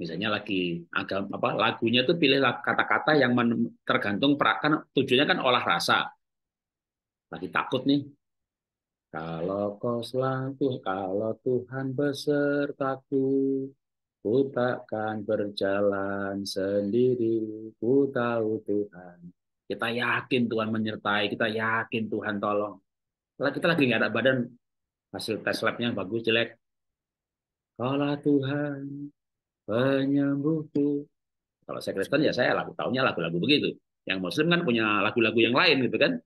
Misalnya lagi agama apa lagunya itu pilih kata-kata yang men, tergantung perakan tujuannya kan olah rasa. Lagi takut nih. Kalau kau selalu kalau Tuhan besertaku, ku takkan berjalan sendiri, ku tahu Tuhan kita yakin Tuhan menyertai, kita yakin Tuhan tolong. Kalau kita lagi nggak ada badan, hasil tes labnya bagus, jelek. Kalau Tuhan penyembuhku. Kalau saya Kristen ya saya lagu tahunya lagu-lagu begitu. Yang Muslim kan punya lagu-lagu yang lain gitu kan.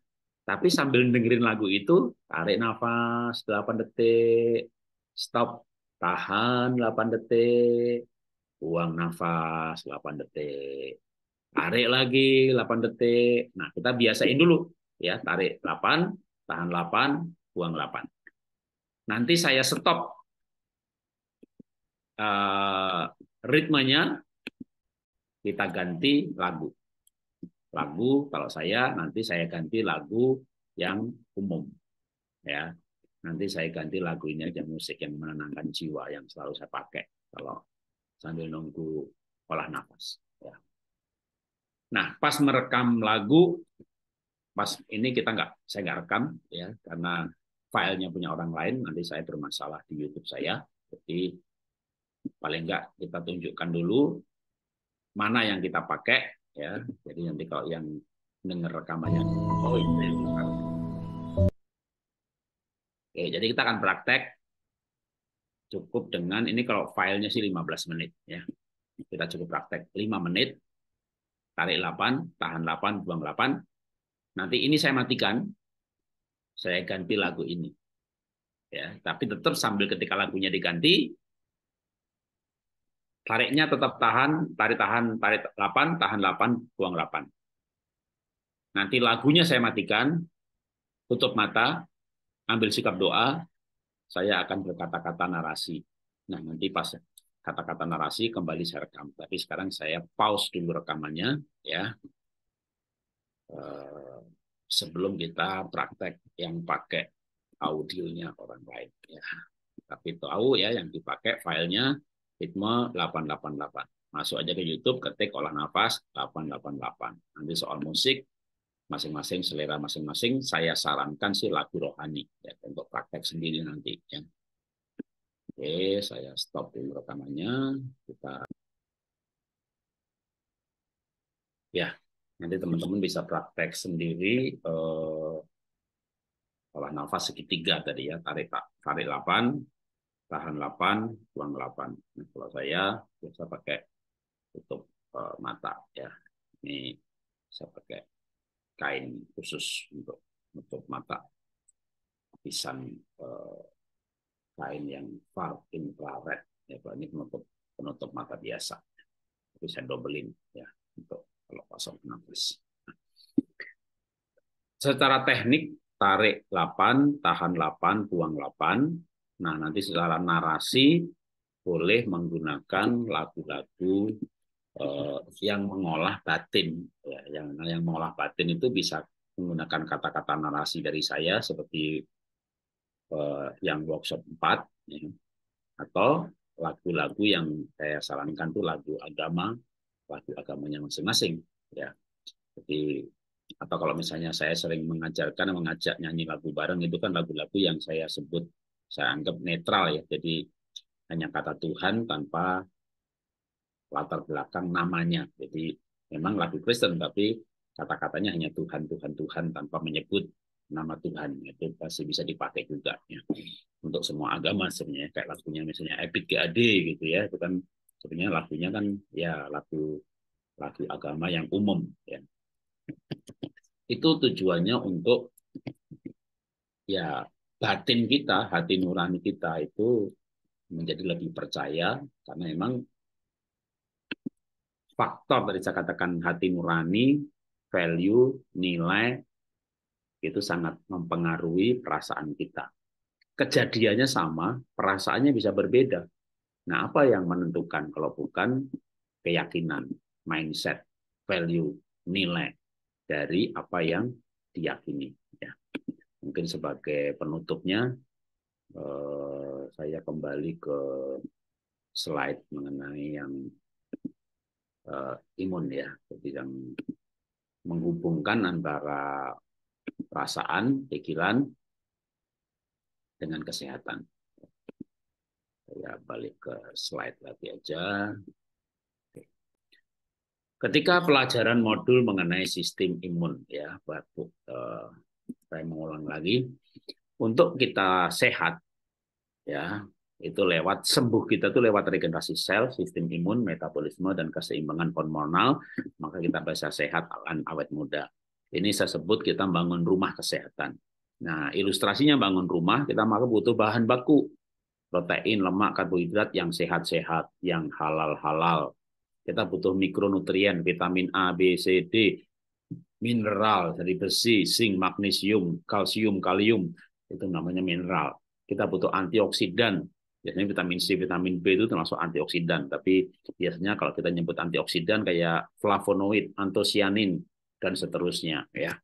Tapi sambil dengerin lagu itu, tarik nafas 8 detik, stop, tahan 8 detik, buang nafas 8 detik tarik lagi 8 detik. Nah, kita biasain dulu ya, tarik 8, tahan 8, buang 8. Nanti saya stop uh, ritmenya kita ganti lagu. Lagu kalau saya nanti saya ganti lagu yang umum. Ya. Nanti saya ganti lagu ini aja musik yang menenangkan jiwa yang selalu saya pakai kalau sambil nunggu olah nafas. Ya. Nah, pas merekam lagu, pas ini kita nggak, saya nggak rekam ya, karena filenya punya orang lain. Nanti saya bermasalah di YouTube saya. Jadi paling nggak kita tunjukkan dulu mana yang kita pakai ya. Jadi nanti kalau yang denger rekamannya, oh ini. Oke, jadi kita akan praktek cukup dengan ini kalau filenya sih 15 menit ya. Kita cukup praktek 5 menit Tarik 8, tahan 8, buang 8. Nanti ini saya matikan. Saya ganti lagu ini. Ya, tapi tetap sambil ketika lagunya diganti, tariknya tetap tahan, tarik tahan, tarik 8, tahan 8, buang 8. Nanti lagunya saya matikan, tutup mata, ambil sikap doa, saya akan berkata-kata narasi. Nah, nanti pas kata-kata narasi kembali saya rekam. Tapi sekarang saya pause dulu rekamannya ya. Eh, sebelum kita praktek yang pakai audionya orang lain ya. Tapi tahu ya yang dipakai filenya ritme 888. Masuk aja ke YouTube ketik olah nafas 888. Nanti soal musik masing-masing selera masing-masing saya sarankan sih lagu rohani ya untuk praktek sendiri nanti ya. Oke, saya stop dulu rekamannya. Kita ya nanti teman-teman bisa praktek sendiri eh, olah nafas segitiga tadi ya tarik tarik delapan tahan delapan buang delapan nah, kalau saya biasa pakai tutup eh, mata ya ini saya pakai kain khusus untuk menutup mata lapisan eh, kain yang far infrared ya kalau ini penutup penutup mata biasa tapi saya dobelin ya untuk kalau pasok penapis secara teknik tarik 8 tahan 8 buang 8 nah nanti secara narasi boleh menggunakan lagu-lagu eh, yang mengolah batin ya yang yang mengolah batin itu bisa menggunakan kata-kata narasi dari saya seperti uh, yang workshop 4 ya. atau lagu-lagu yang saya sarankan tuh lagu agama lagu agamanya masing-masing ya jadi atau kalau misalnya saya sering mengajarkan mengajak nyanyi lagu bareng itu kan lagu-lagu yang saya sebut saya anggap netral ya jadi hanya kata Tuhan tanpa latar belakang namanya jadi memang lagu Kristen tapi kata-katanya hanya Tuhan Tuhan Tuhan tanpa menyebut nama Tuhan ya. itu pasti bisa dipakai juga ya untuk semua agama sebenarnya kayak lagunya misalnya Epic GAD gitu ya itu kan sebenarnya lagunya kan ya lagu lagu agama yang umum ya itu tujuannya untuk ya batin kita hati nurani kita itu menjadi lebih percaya karena memang faktor dari saya katakan hati nurani value nilai itu sangat mempengaruhi perasaan kita. Kejadiannya sama, perasaannya bisa berbeda. Nah, apa yang menentukan kalau bukan keyakinan, mindset, value, nilai dari apa yang diyakini. Ya. Mungkin sebagai penutupnya, eh, saya kembali ke slide mengenai yang eh, imun ya, jadi yang menghubungkan antara perasaan, pikiran, dengan kesehatan. Saya balik ke slide lagi aja. Ketika pelajaran modul mengenai sistem imun, ya, batuk, eh, saya mengulang lagi, untuk kita sehat, ya, itu lewat sembuh kita tuh lewat regenerasi sel, sistem imun, metabolisme dan keseimbangan hormonal, maka kita bisa sehat dan awet muda. Ini saya sebut kita bangun rumah kesehatan. Nah, ilustrasinya bangun rumah, kita maka butuh bahan baku. Protein, lemak, karbohidrat yang sehat-sehat, yang halal-halal. Kita butuh mikronutrien, vitamin A, B, C, D, mineral dari besi, zinc, magnesium, kalsium, kalium. Itu namanya mineral. Kita butuh antioksidan. Biasanya vitamin C, vitamin B itu termasuk antioksidan. Tapi biasanya kalau kita nyebut antioksidan kayak flavonoid, antosianin, dan seterusnya ya.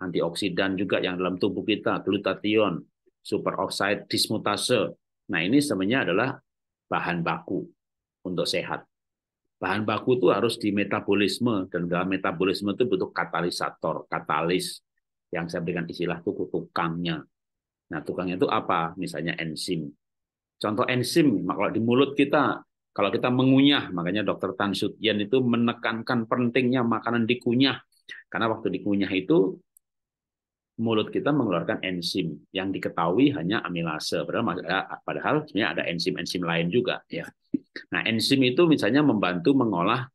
Antioksidan juga yang dalam tubuh kita, glutathione, superoxide dismutase. Nah, ini sebenarnya adalah bahan baku untuk sehat. Bahan baku itu harus di metabolisme dan dalam metabolisme itu butuh katalisator, katalis yang saya berikan istilah itu tukangnya. Nah, tukangnya itu apa? Misalnya enzim. Contoh enzim, kalau di mulut kita kalau kita mengunyah, makanya dokter Tan Sutyen itu menekankan pentingnya makanan dikunyah karena waktu dikunyah itu mulut kita mengeluarkan enzim yang diketahui hanya amilase padahal eh, padahal sebenarnya ada enzim-enzim lain juga ya. Nah, enzim itu misalnya membantu mengolah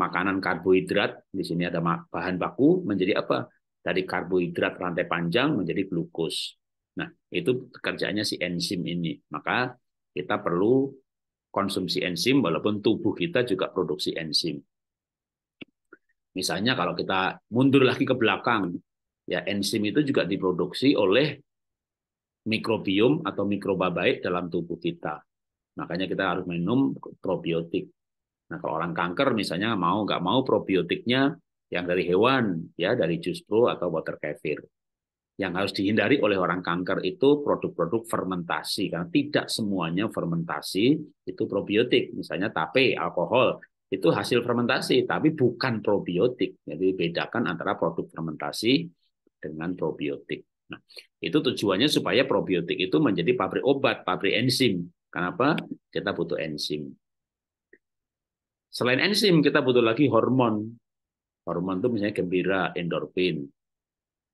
makanan karbohidrat di sini ada bahan baku menjadi apa? Dari karbohidrat rantai panjang menjadi glukos. Nah, itu kerjanya si enzim ini. Maka kita perlu konsumsi enzim walaupun tubuh kita juga produksi enzim. Misalnya kalau kita mundur lagi ke belakang, ya enzim itu juga diproduksi oleh mikrobiom atau mikroba baik dalam tubuh kita. Makanya kita harus minum probiotik. Nah, kalau orang kanker misalnya mau nggak mau probiotiknya yang dari hewan, ya dari jus pro atau water kefir. Yang harus dihindari oleh orang kanker itu produk-produk fermentasi, karena tidak semuanya fermentasi itu probiotik. Misalnya tape, alkohol, itu hasil fermentasi, tapi bukan probiotik. Jadi bedakan antara produk fermentasi dengan probiotik. Nah, itu tujuannya supaya probiotik itu menjadi pabrik obat, pabrik enzim. Kenapa? Kita butuh enzim. Selain enzim, kita butuh lagi hormon. Hormon itu misalnya gembira, endorfin.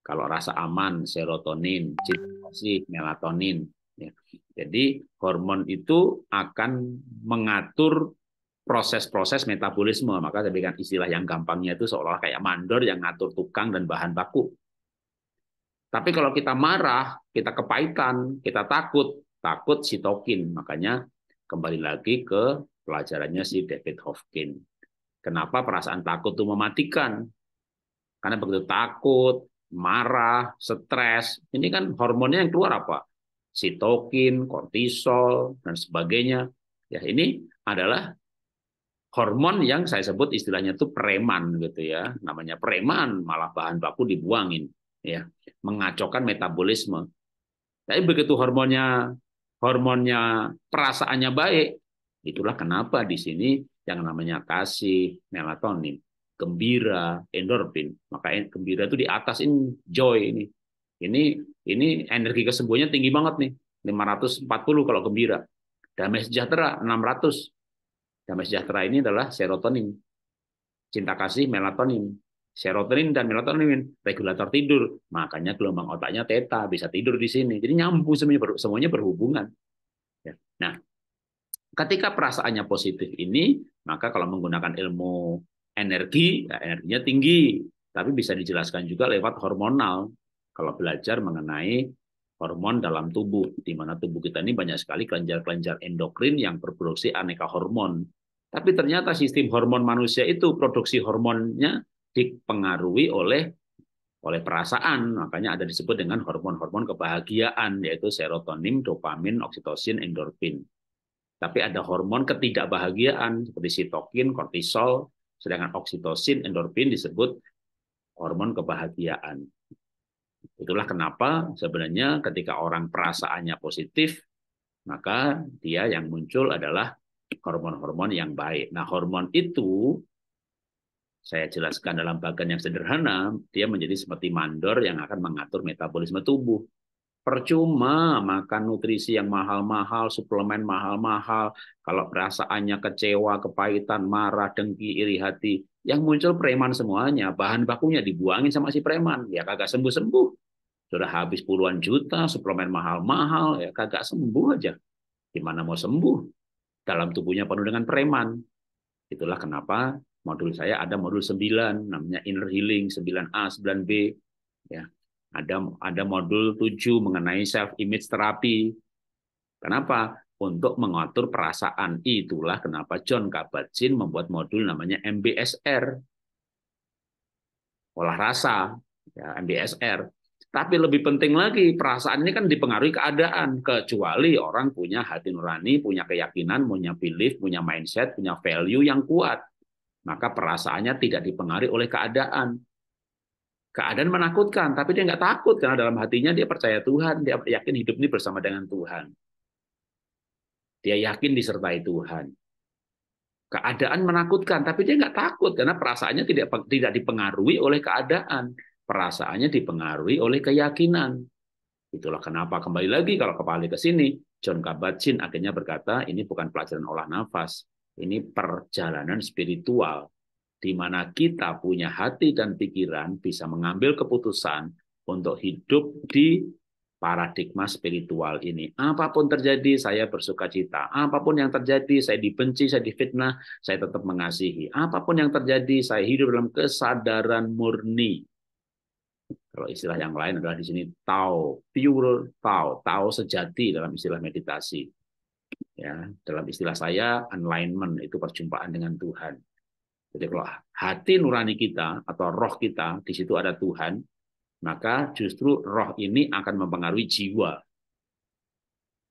Kalau rasa aman, serotonin, situasi, melatonin. Ya. Jadi hormon itu akan mengatur proses-proses metabolisme. Maka saya berikan istilah yang gampangnya itu seolah olah kayak mandor yang ngatur tukang dan bahan baku. Tapi kalau kita marah, kita kepahitan, kita takut, takut sitokin. Makanya kembali lagi ke pelajarannya si David Hofkin. Kenapa perasaan takut itu mematikan? Karena begitu takut, marah, stres, ini kan hormonnya yang keluar apa? Sitokin, kortisol, dan sebagainya. Ya, ini adalah hormon yang saya sebut istilahnya itu preman gitu ya namanya preman malah bahan baku dibuangin ya mengacaukan metabolisme tapi begitu hormonnya hormonnya perasaannya baik itulah kenapa di sini yang namanya kasih melatonin gembira endorfin maka gembira itu di atas ini joy ini ini ini energi kesembuhannya tinggi banget nih 540 kalau gembira damai sejahtera 600 Damai sejahtera ini adalah serotonin. Cinta kasih melatonin. Serotonin dan melatonin regulator tidur. Makanya gelombang otaknya teta bisa tidur di sini. Jadi nyambung semuanya semuanya berhubungan. Ya. Nah, ketika perasaannya positif ini, maka kalau menggunakan ilmu energi, ya energinya tinggi. Tapi bisa dijelaskan juga lewat hormonal. Kalau belajar mengenai hormon dalam tubuh, di mana tubuh kita ini banyak sekali kelenjar-kelenjar endokrin yang berproduksi aneka hormon. Tapi ternyata sistem hormon manusia itu produksi hormonnya dipengaruhi oleh oleh perasaan, makanya ada disebut dengan hormon-hormon kebahagiaan, yaitu serotonin, dopamin, oksitosin, endorfin. Tapi ada hormon ketidakbahagiaan seperti sitokin, kortisol, sedangkan oksitosin, endorfin disebut hormon kebahagiaan. Itulah kenapa sebenarnya ketika orang perasaannya positif, maka dia yang muncul adalah hormon-hormon yang baik. Nah, hormon itu saya jelaskan dalam bagian yang sederhana, dia menjadi seperti mandor yang akan mengatur metabolisme tubuh. Percuma makan nutrisi yang mahal-mahal, suplemen mahal-mahal, kalau perasaannya kecewa, kepahitan, marah, dengki, iri hati, yang muncul preman semuanya, bahan bakunya dibuangin sama si preman, ya kagak sembuh-sembuh. Sudah habis puluhan juta, suplemen mahal-mahal, ya kagak sembuh aja. Gimana mau sembuh? Dalam tubuhnya penuh dengan preman. Itulah kenapa modul saya ada modul 9 namanya inner healing 9A, 9B ya. Ada ada modul 7 mengenai self image terapi Kenapa? untuk mengatur perasaan. Itulah kenapa John kabat membuat modul namanya MBSR. Olah rasa, ya, MBSR. Tapi lebih penting lagi, perasaan ini kan dipengaruhi keadaan. Kecuali orang punya hati nurani, punya keyakinan, punya belief, punya mindset, punya value yang kuat. Maka perasaannya tidak dipengaruhi oleh keadaan. Keadaan menakutkan, tapi dia nggak takut karena dalam hatinya dia percaya Tuhan, dia yakin hidup ini bersama dengan Tuhan. Dia yakin disertai Tuhan. Keadaan menakutkan, tapi dia nggak takut karena perasaannya tidak tidak dipengaruhi oleh keadaan. Perasaannya dipengaruhi oleh keyakinan. Itulah kenapa kembali lagi kalau kembali ke sini, John Kabat-Zinn akhirnya berkata, ini bukan pelajaran olah nafas, ini perjalanan spiritual di mana kita punya hati dan pikiran bisa mengambil keputusan untuk hidup di paradigma spiritual ini. Apapun terjadi, saya bersuka cita. Apapun yang terjadi, saya dibenci, saya difitnah, saya tetap mengasihi. Apapun yang terjadi, saya hidup dalam kesadaran murni. Kalau istilah yang lain adalah di sini tau, pure tau, tau sejati dalam istilah meditasi. Ya, dalam istilah saya alignment itu perjumpaan dengan Tuhan. Jadi kalau hati nurani kita atau roh kita di situ ada Tuhan, maka justru roh ini akan mempengaruhi jiwa.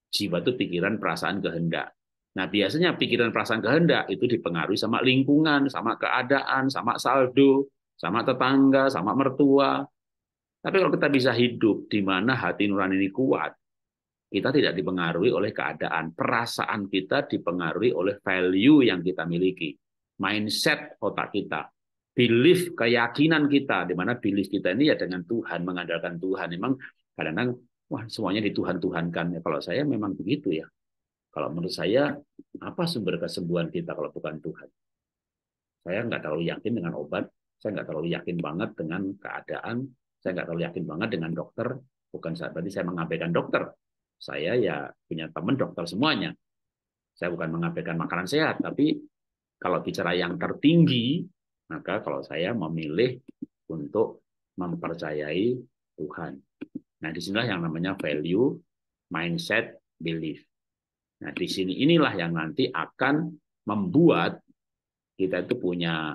Jiwa itu pikiran, perasaan, kehendak. Nah, biasanya pikiran, perasaan, kehendak itu dipengaruhi sama lingkungan, sama keadaan, sama saldo, sama tetangga, sama mertua. Tapi kalau kita bisa hidup di mana hati nurani ini kuat, kita tidak dipengaruhi oleh keadaan. Perasaan kita dipengaruhi oleh value yang kita miliki. Mindset otak kita belief keyakinan kita di mana belief kita ini ya dengan Tuhan mengandalkan Tuhan memang kadang-kadang wah semuanya di Tuhan Tuhankan ya kalau saya memang begitu ya kalau menurut saya apa sumber kesembuhan kita kalau bukan Tuhan saya nggak terlalu yakin dengan obat saya nggak terlalu yakin banget dengan keadaan saya nggak terlalu yakin banget dengan dokter bukan saat tadi saya mengabaikan dokter saya ya punya teman dokter semuanya saya bukan mengabaikan makanan sehat tapi kalau bicara yang tertinggi maka kalau saya memilih untuk mempercayai Tuhan. Nah, disinilah yang namanya value, mindset, belief. Nah, di sini inilah yang nanti akan membuat kita itu punya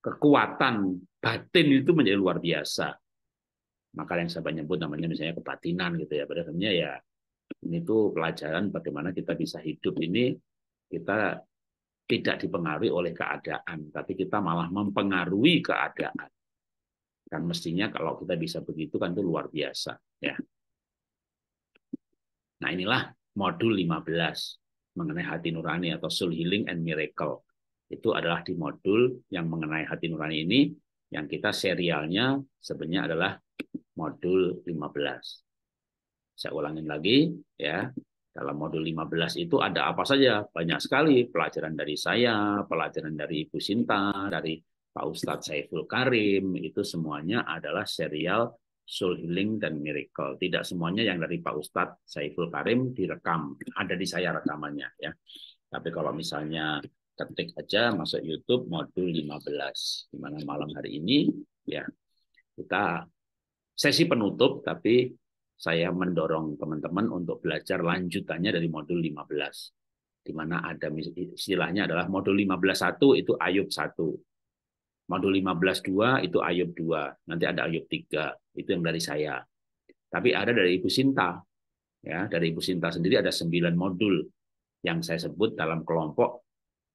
kekuatan batin itu menjadi luar biasa. Maka yang saya nyebut namanya misalnya kebatinan gitu ya. Pada akhirnya ya ini tuh pelajaran bagaimana kita bisa hidup ini kita tidak dipengaruhi oleh keadaan, tapi kita malah mempengaruhi keadaan. Dan mestinya kalau kita bisa begitu kan itu luar biasa, ya. Nah, inilah modul 15 mengenai hati nurani atau soul healing and miracle. Itu adalah di modul yang mengenai hati nurani ini yang kita serialnya sebenarnya adalah modul 15. Saya ulangin lagi ya. Dalam modul 15 itu ada apa saja? Banyak sekali pelajaran dari saya, pelajaran dari Ibu Sinta, dari Pak Ustadz Saiful Karim, itu semuanya adalah serial Soul Healing dan Miracle. Tidak semuanya yang dari Pak Ustadz Saiful Karim direkam, ada di saya rekamannya ya. Tapi kalau misalnya ketik aja masuk YouTube modul 15 di mana malam hari ini ya kita sesi penutup tapi saya mendorong teman-teman untuk belajar lanjutannya dari modul 15. Di mana ada istilahnya adalah modul 15.1 itu Ayub 1. Modul 15.2 itu Ayub 2. Nanti ada Ayub 3. Itu yang dari saya. Tapi ada dari Ibu Sinta. Ya, dari Ibu Sinta sendiri ada 9 modul yang saya sebut dalam kelompok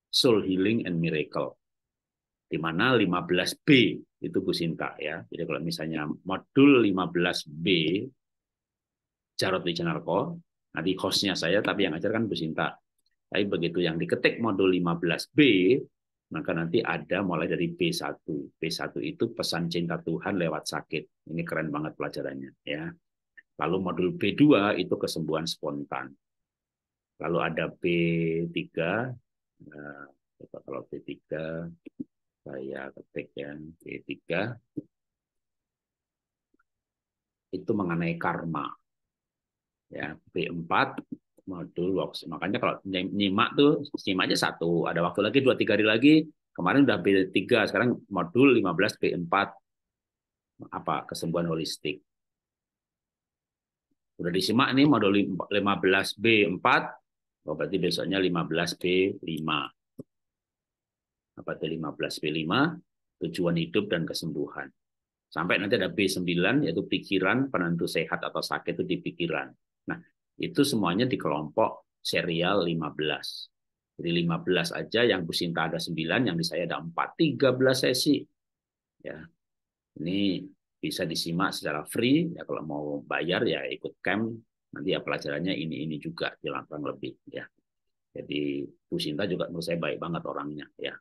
Soul Healing and Miracle. Di mana 15B itu ibu Sinta ya. Jadi kalau misalnya modul 15B Jarod Wijanarko, nanti hostnya saya, tapi yang ajar kan Bu Sinta. Tapi begitu yang diketik modul 15B, maka nanti ada mulai dari B1. B1 itu pesan cinta Tuhan lewat sakit. Ini keren banget pelajarannya. ya. Lalu modul B2 itu kesembuhan spontan. Lalu ada B3, nah, eh, kalau B3 saya ketik ya, B3 itu mengenai karma ya P4 modul works. Makanya kalau nyimak tuh nyimak aja satu, ada waktu lagi dua tiga hari lagi. Kemarin udah B3, sekarang modul 15 P4 apa kesembuhan holistik. Udah disimak nih modul 15 B4, oh berarti besoknya 15 B5. Apa itu 15 B5? Tujuan hidup dan kesembuhan. Sampai nanti ada B9 yaitu pikiran penentu sehat atau sakit itu di pikiran Nah, itu semuanya di kelompok serial 15. Jadi 15 aja yang Bu Sinta ada 9, yang di saya ada 4, 13 sesi. Ya. Ini bisa disimak secara free ya kalau mau bayar ya ikut camp nanti ya pelajarannya ini ini juga dilakukan lebih ya. Jadi Bu Sinta juga menurut saya baik banget orangnya ya.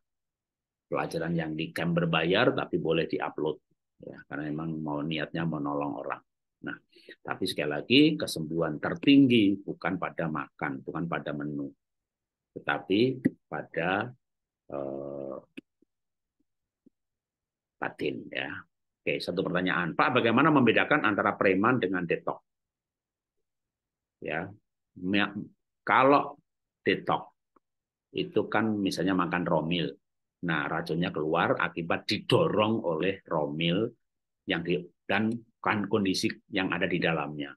Pelajaran yang di camp berbayar tapi boleh diupload ya karena memang mau niatnya menolong orang Nah, tapi sekali lagi kesembuhan tertinggi bukan pada makan, bukan pada menu, tetapi pada eh, batin ya. Oke, satu pertanyaan, Pak, bagaimana membedakan antara preman dengan detok? Ya, kalau detok itu kan misalnya makan romil. Nah, racunnya keluar akibat didorong oleh romil yang di, dan bukan kondisi yang ada di dalamnya.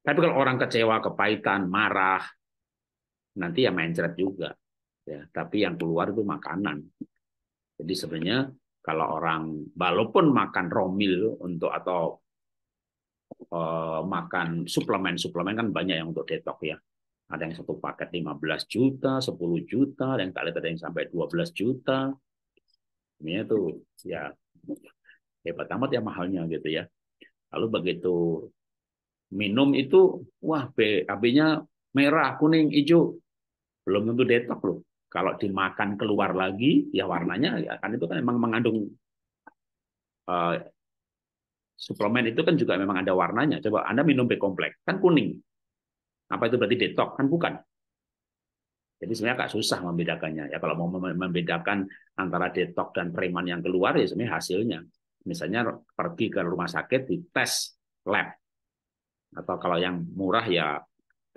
Tapi kalau orang kecewa, kepahitan, marah, nanti ya mencret juga. Ya, tapi yang keluar itu makanan. Jadi sebenarnya kalau orang walaupun makan romil untuk atau uh, makan suplemen-suplemen kan banyak yang untuk detox ya. Ada yang satu paket 15 juta, 10 juta, ada yang tak ada yang sampai 12 juta. Ini tuh ya hebat amat ya mahalnya gitu ya. Lalu begitu minum itu, wah BAB-nya merah, kuning, hijau. Belum tentu detok loh. Kalau dimakan keluar lagi, ya warnanya ya kan itu kan memang mengandung uh, suplemen itu kan juga memang ada warnanya. Coba Anda minum B kompleks, kan kuning. Apa itu berarti detok? Kan bukan. Jadi sebenarnya agak susah membedakannya. Ya kalau mau membedakan antara detok dan preman yang keluar ya sebenarnya hasilnya misalnya pergi ke rumah sakit di tes lab atau kalau yang murah ya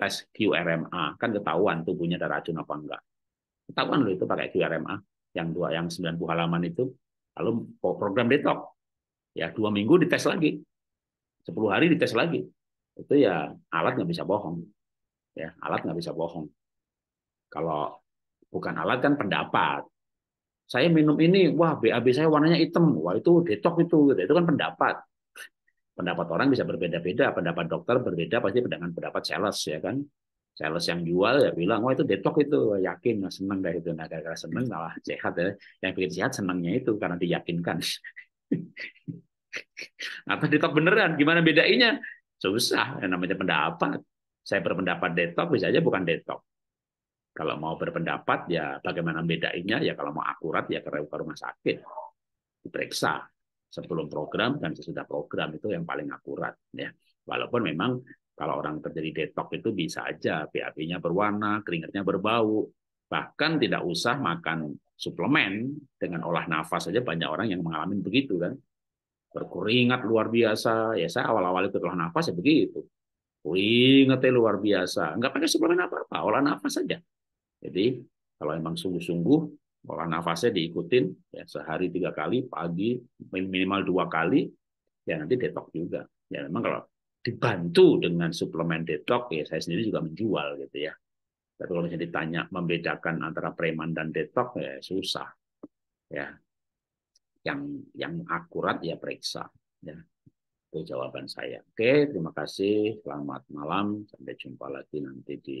tes QRMA kan ketahuan tubuhnya ada racun apa enggak ketahuan loh itu pakai QRMA yang dua yang sembilan puluh halaman itu lalu program detox ya dua minggu dites lagi sepuluh hari dites lagi itu ya alat nggak bisa bohong ya alat nggak bisa bohong kalau bukan alat kan pendapat saya minum ini, wah BAB saya warnanya hitam, wah itu detok itu, gitu. itu kan pendapat. Pendapat orang bisa berbeda-beda, pendapat dokter berbeda pasti dengan pendapat sales ya kan. Sales yang jual ya bilang, wah itu detok itu, yakin, nah, senang dari itu. Nah, gara-gara senang, malah sehat ya. Yang bikin sehat senangnya itu karena diyakinkan. Atau detok beneran, gimana bedainya? Susah, yang namanya pendapat. Saya berpendapat detok, bisa aja bukan detok. Kalau mau berpendapat ya bagaimana bedainya ya kalau mau akurat ya ke rumah sakit diperiksa sebelum program dan sesudah program itu yang paling akurat ya. Walaupun memang kalau orang terjadi detok itu bisa aja BAB-nya berwarna, keringatnya berbau, bahkan tidak usah makan suplemen dengan olah nafas saja banyak orang yang mengalami begitu kan berkeringat luar biasa ya saya awal-awal itu olah nafas ya begitu keringatnya luar biasa nggak pakai suplemen apa-apa olah nafas saja jadi kalau emang sungguh-sungguh pola nafasnya diikutin ya sehari tiga kali, pagi minimal dua kali, ya nanti detox juga. Ya memang kalau dibantu dengan suplemen detox ya saya sendiri juga menjual gitu ya. Tapi kalau misalnya ditanya membedakan antara preman dan detox ya susah. Ya. Yang yang akurat ya periksa ya. Itu jawaban saya. Oke, terima kasih. Selamat malam. Sampai jumpa lagi nanti di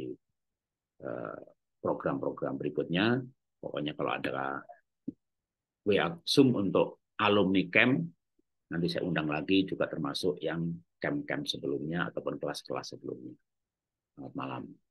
uh, program-program berikutnya. Pokoknya kalau ada WA Zoom untuk alumni camp, nanti saya undang lagi juga termasuk yang camp-camp sebelumnya ataupun kelas-kelas sebelumnya. Selamat malam.